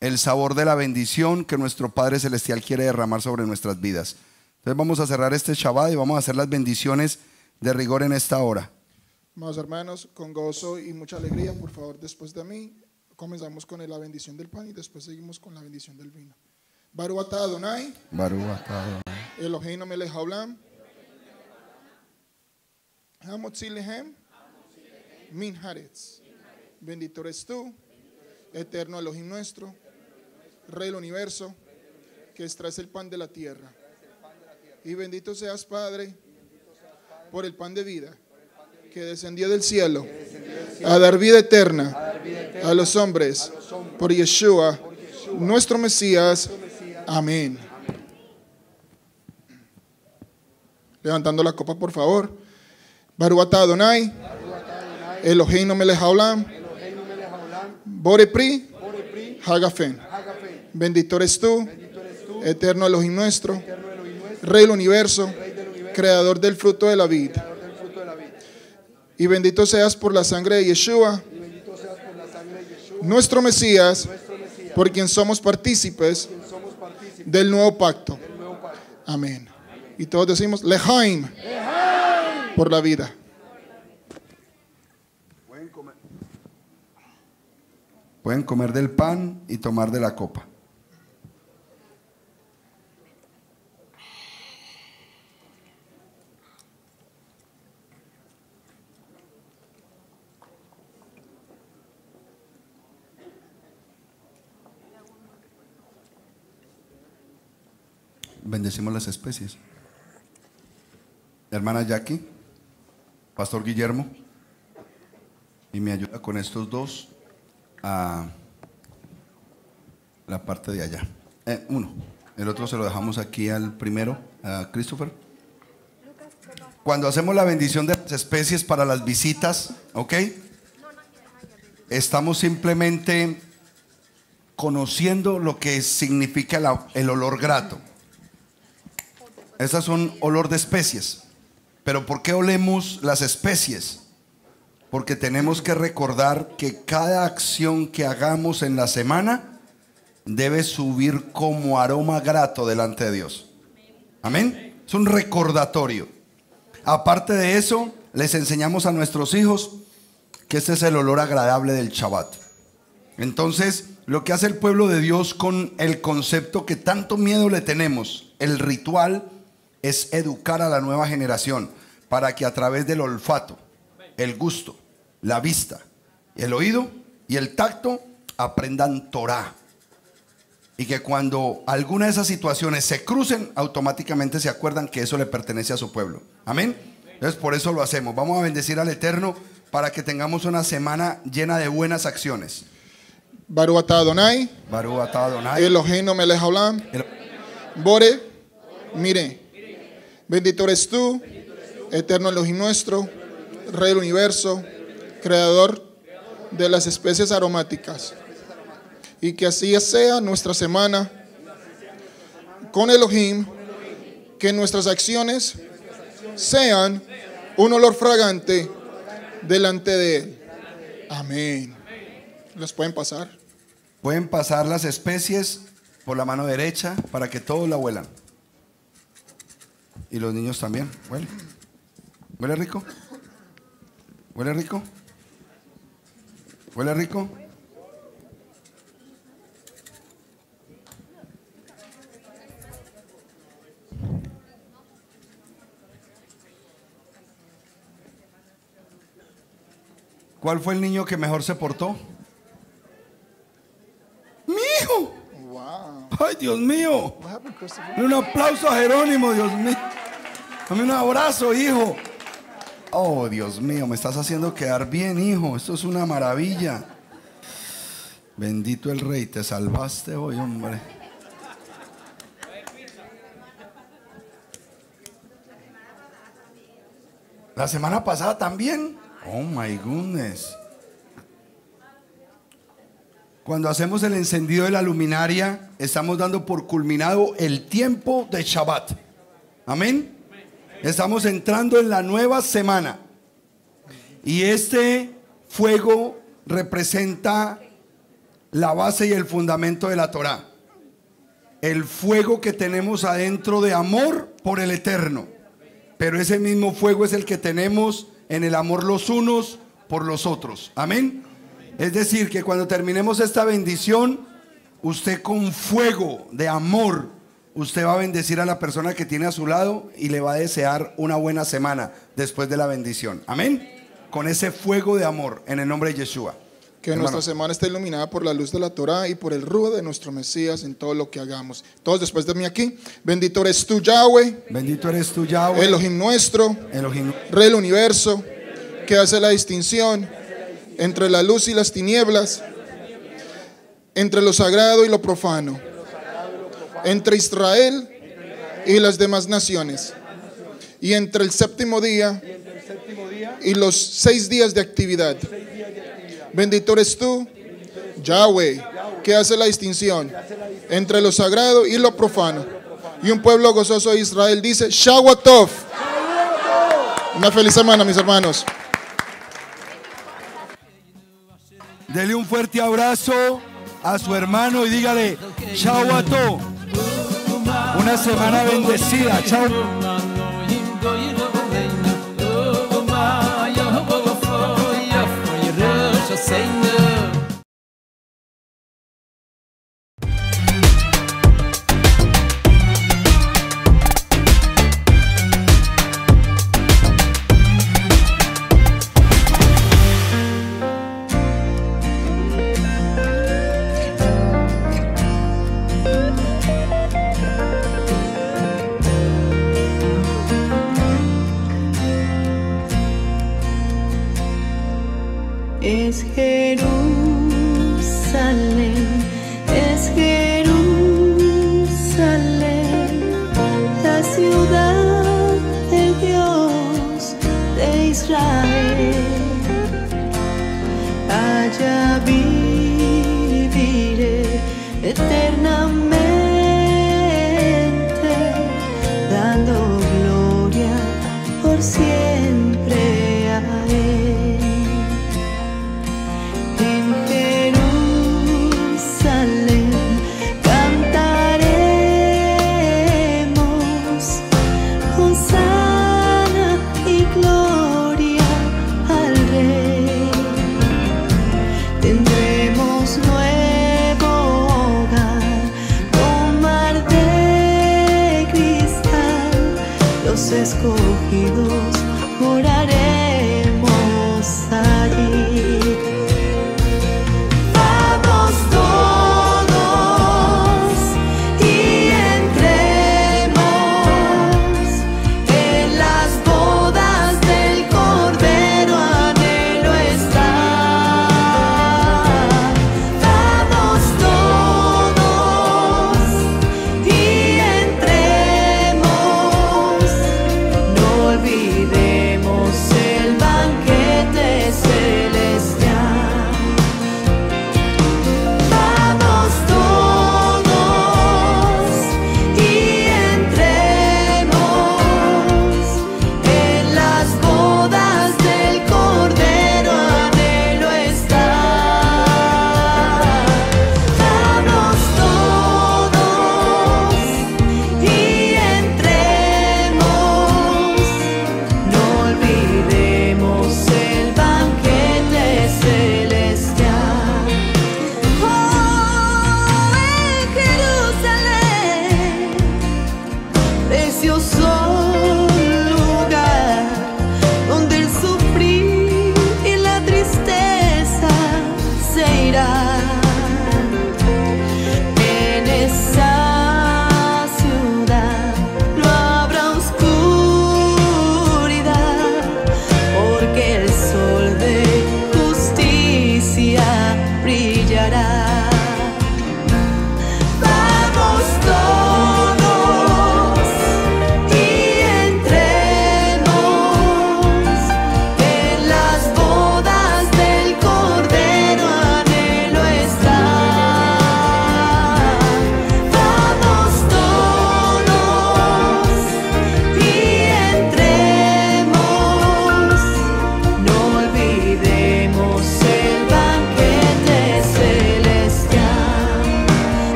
el sabor de la bendición que nuestro Padre Celestial quiere derramar sobre nuestras vidas. Entonces vamos a cerrar este Shabbat y vamos a hacer las bendiciones de rigor en esta hora. Más hermanos, con gozo y mucha alegría, por favor, después de mí, comenzamos con la bendición del pan y después seguimos con la bendición del vino. Baru atah Adonai. Baru atah Adonai. Eloheinu melech haolam. Min Haretz Bendito eres tú, eterno Elohim nuestro, Rey del universo, que extraes el pan de la tierra. Y bendito seas, Padre, por el pan de vida que descendió del cielo a dar vida eterna a los hombres por Yeshua, nuestro Mesías. Amén. Levantando la copa, por favor. Baruata Adonai. Elohim no me Borepri, Hagafen. Bendito eres tú, eterno Elohim nuestro, Rey del universo, creador del fruto de la vida. Y bendito seas por la sangre de Yeshua, nuestro Mesías, por quien somos partícipes del nuevo pacto. Amén. Y todos decimos, Lehaim, por la vida. Pueden comer del pan y tomar de la copa. Bendecimos las especies. hermana Jackie, Pastor Guillermo, y me ayuda con estos dos la parte de allá. Eh, uno. El otro se lo dejamos aquí al primero, a Christopher. Cuando hacemos la bendición de las especies para las visitas, ¿ok? Estamos simplemente conociendo lo que significa el olor grato. Esas son olor de especies. Pero ¿por qué olemos las especies? porque tenemos que recordar que cada acción que hagamos en la semana debe subir como aroma grato delante de Dios. Amén. Es un recordatorio. Aparte de eso, les enseñamos a nuestros hijos que este es el olor agradable del Shabbat. Entonces, lo que hace el pueblo de Dios con el concepto que tanto miedo le tenemos, el ritual, es educar a la nueva generación para que a través del olfato, el gusto, la vista, el oído y el tacto aprendan Torah. Y que cuando alguna de esas situaciones se crucen, automáticamente se acuerdan que eso le pertenece a su pueblo. Amén. Entonces por eso lo hacemos. Vamos a bendecir al Eterno para que tengamos una semana llena de buenas acciones. Baru atado Baru Bore. Mire. Bendito eres tú. Eterno Elohim nuestro. Rey del universo, creador de las especies aromáticas. Y que así sea nuestra semana con Elohim, que nuestras acciones sean un olor fragante delante de Él. Amén. ¿Las pueden pasar? Pueden pasar las especies por la mano derecha para que todos la huelan. Y los niños también. ¿Huele? ¿Huele rico? ¿Huele rico? ¿Huele rico? ¿Cuál fue el niño que mejor se portó? ¡Mi hijo! ¡Ay, Dios mío! Un aplauso a Jerónimo, Dios mío. Dame un abrazo, hijo. Oh, Dios mío, me estás haciendo quedar bien, hijo. Esto es una maravilla. Bendito el rey, te salvaste hoy, hombre. La semana pasada también. Oh my goodness. Cuando hacemos el encendido de la luminaria, estamos dando por culminado el tiempo de Shabbat. Amén. Estamos entrando en la nueva semana. Y este fuego representa la base y el fundamento de la Torá. El fuego que tenemos adentro de amor por el eterno. Pero ese mismo fuego es el que tenemos en el amor los unos por los otros. Amén. Es decir, que cuando terminemos esta bendición, usted con fuego de amor usted va a bendecir a la persona que tiene a su lado y le va a desear una buena semana después de la bendición. Amén. Con ese fuego de amor en el nombre de Yeshua. Que nuestra semana esté iluminada por la luz de la Torá y por el ruido de nuestro Mesías en todo lo que hagamos. Todos después de mí aquí. Bendito eres tú, Yahweh. Bendito eres tú, Yahweh. Elohim nuestro. Elohim. Rey del universo. Que hace la distinción entre la luz y las tinieblas. Entre lo sagrado y lo profano entre Israel y las demás naciones. Y entre el séptimo día y los seis días de actividad. Bendito eres tú, Yahweh, que hace la distinción entre lo sagrado y lo profano. Y un pueblo gozoso de Israel dice, Shawatov. Una feliz semana, mis hermanos. Dele un fuerte abrazo a su hermano y dígale, Shawatov. Una semana bendecida. Chao.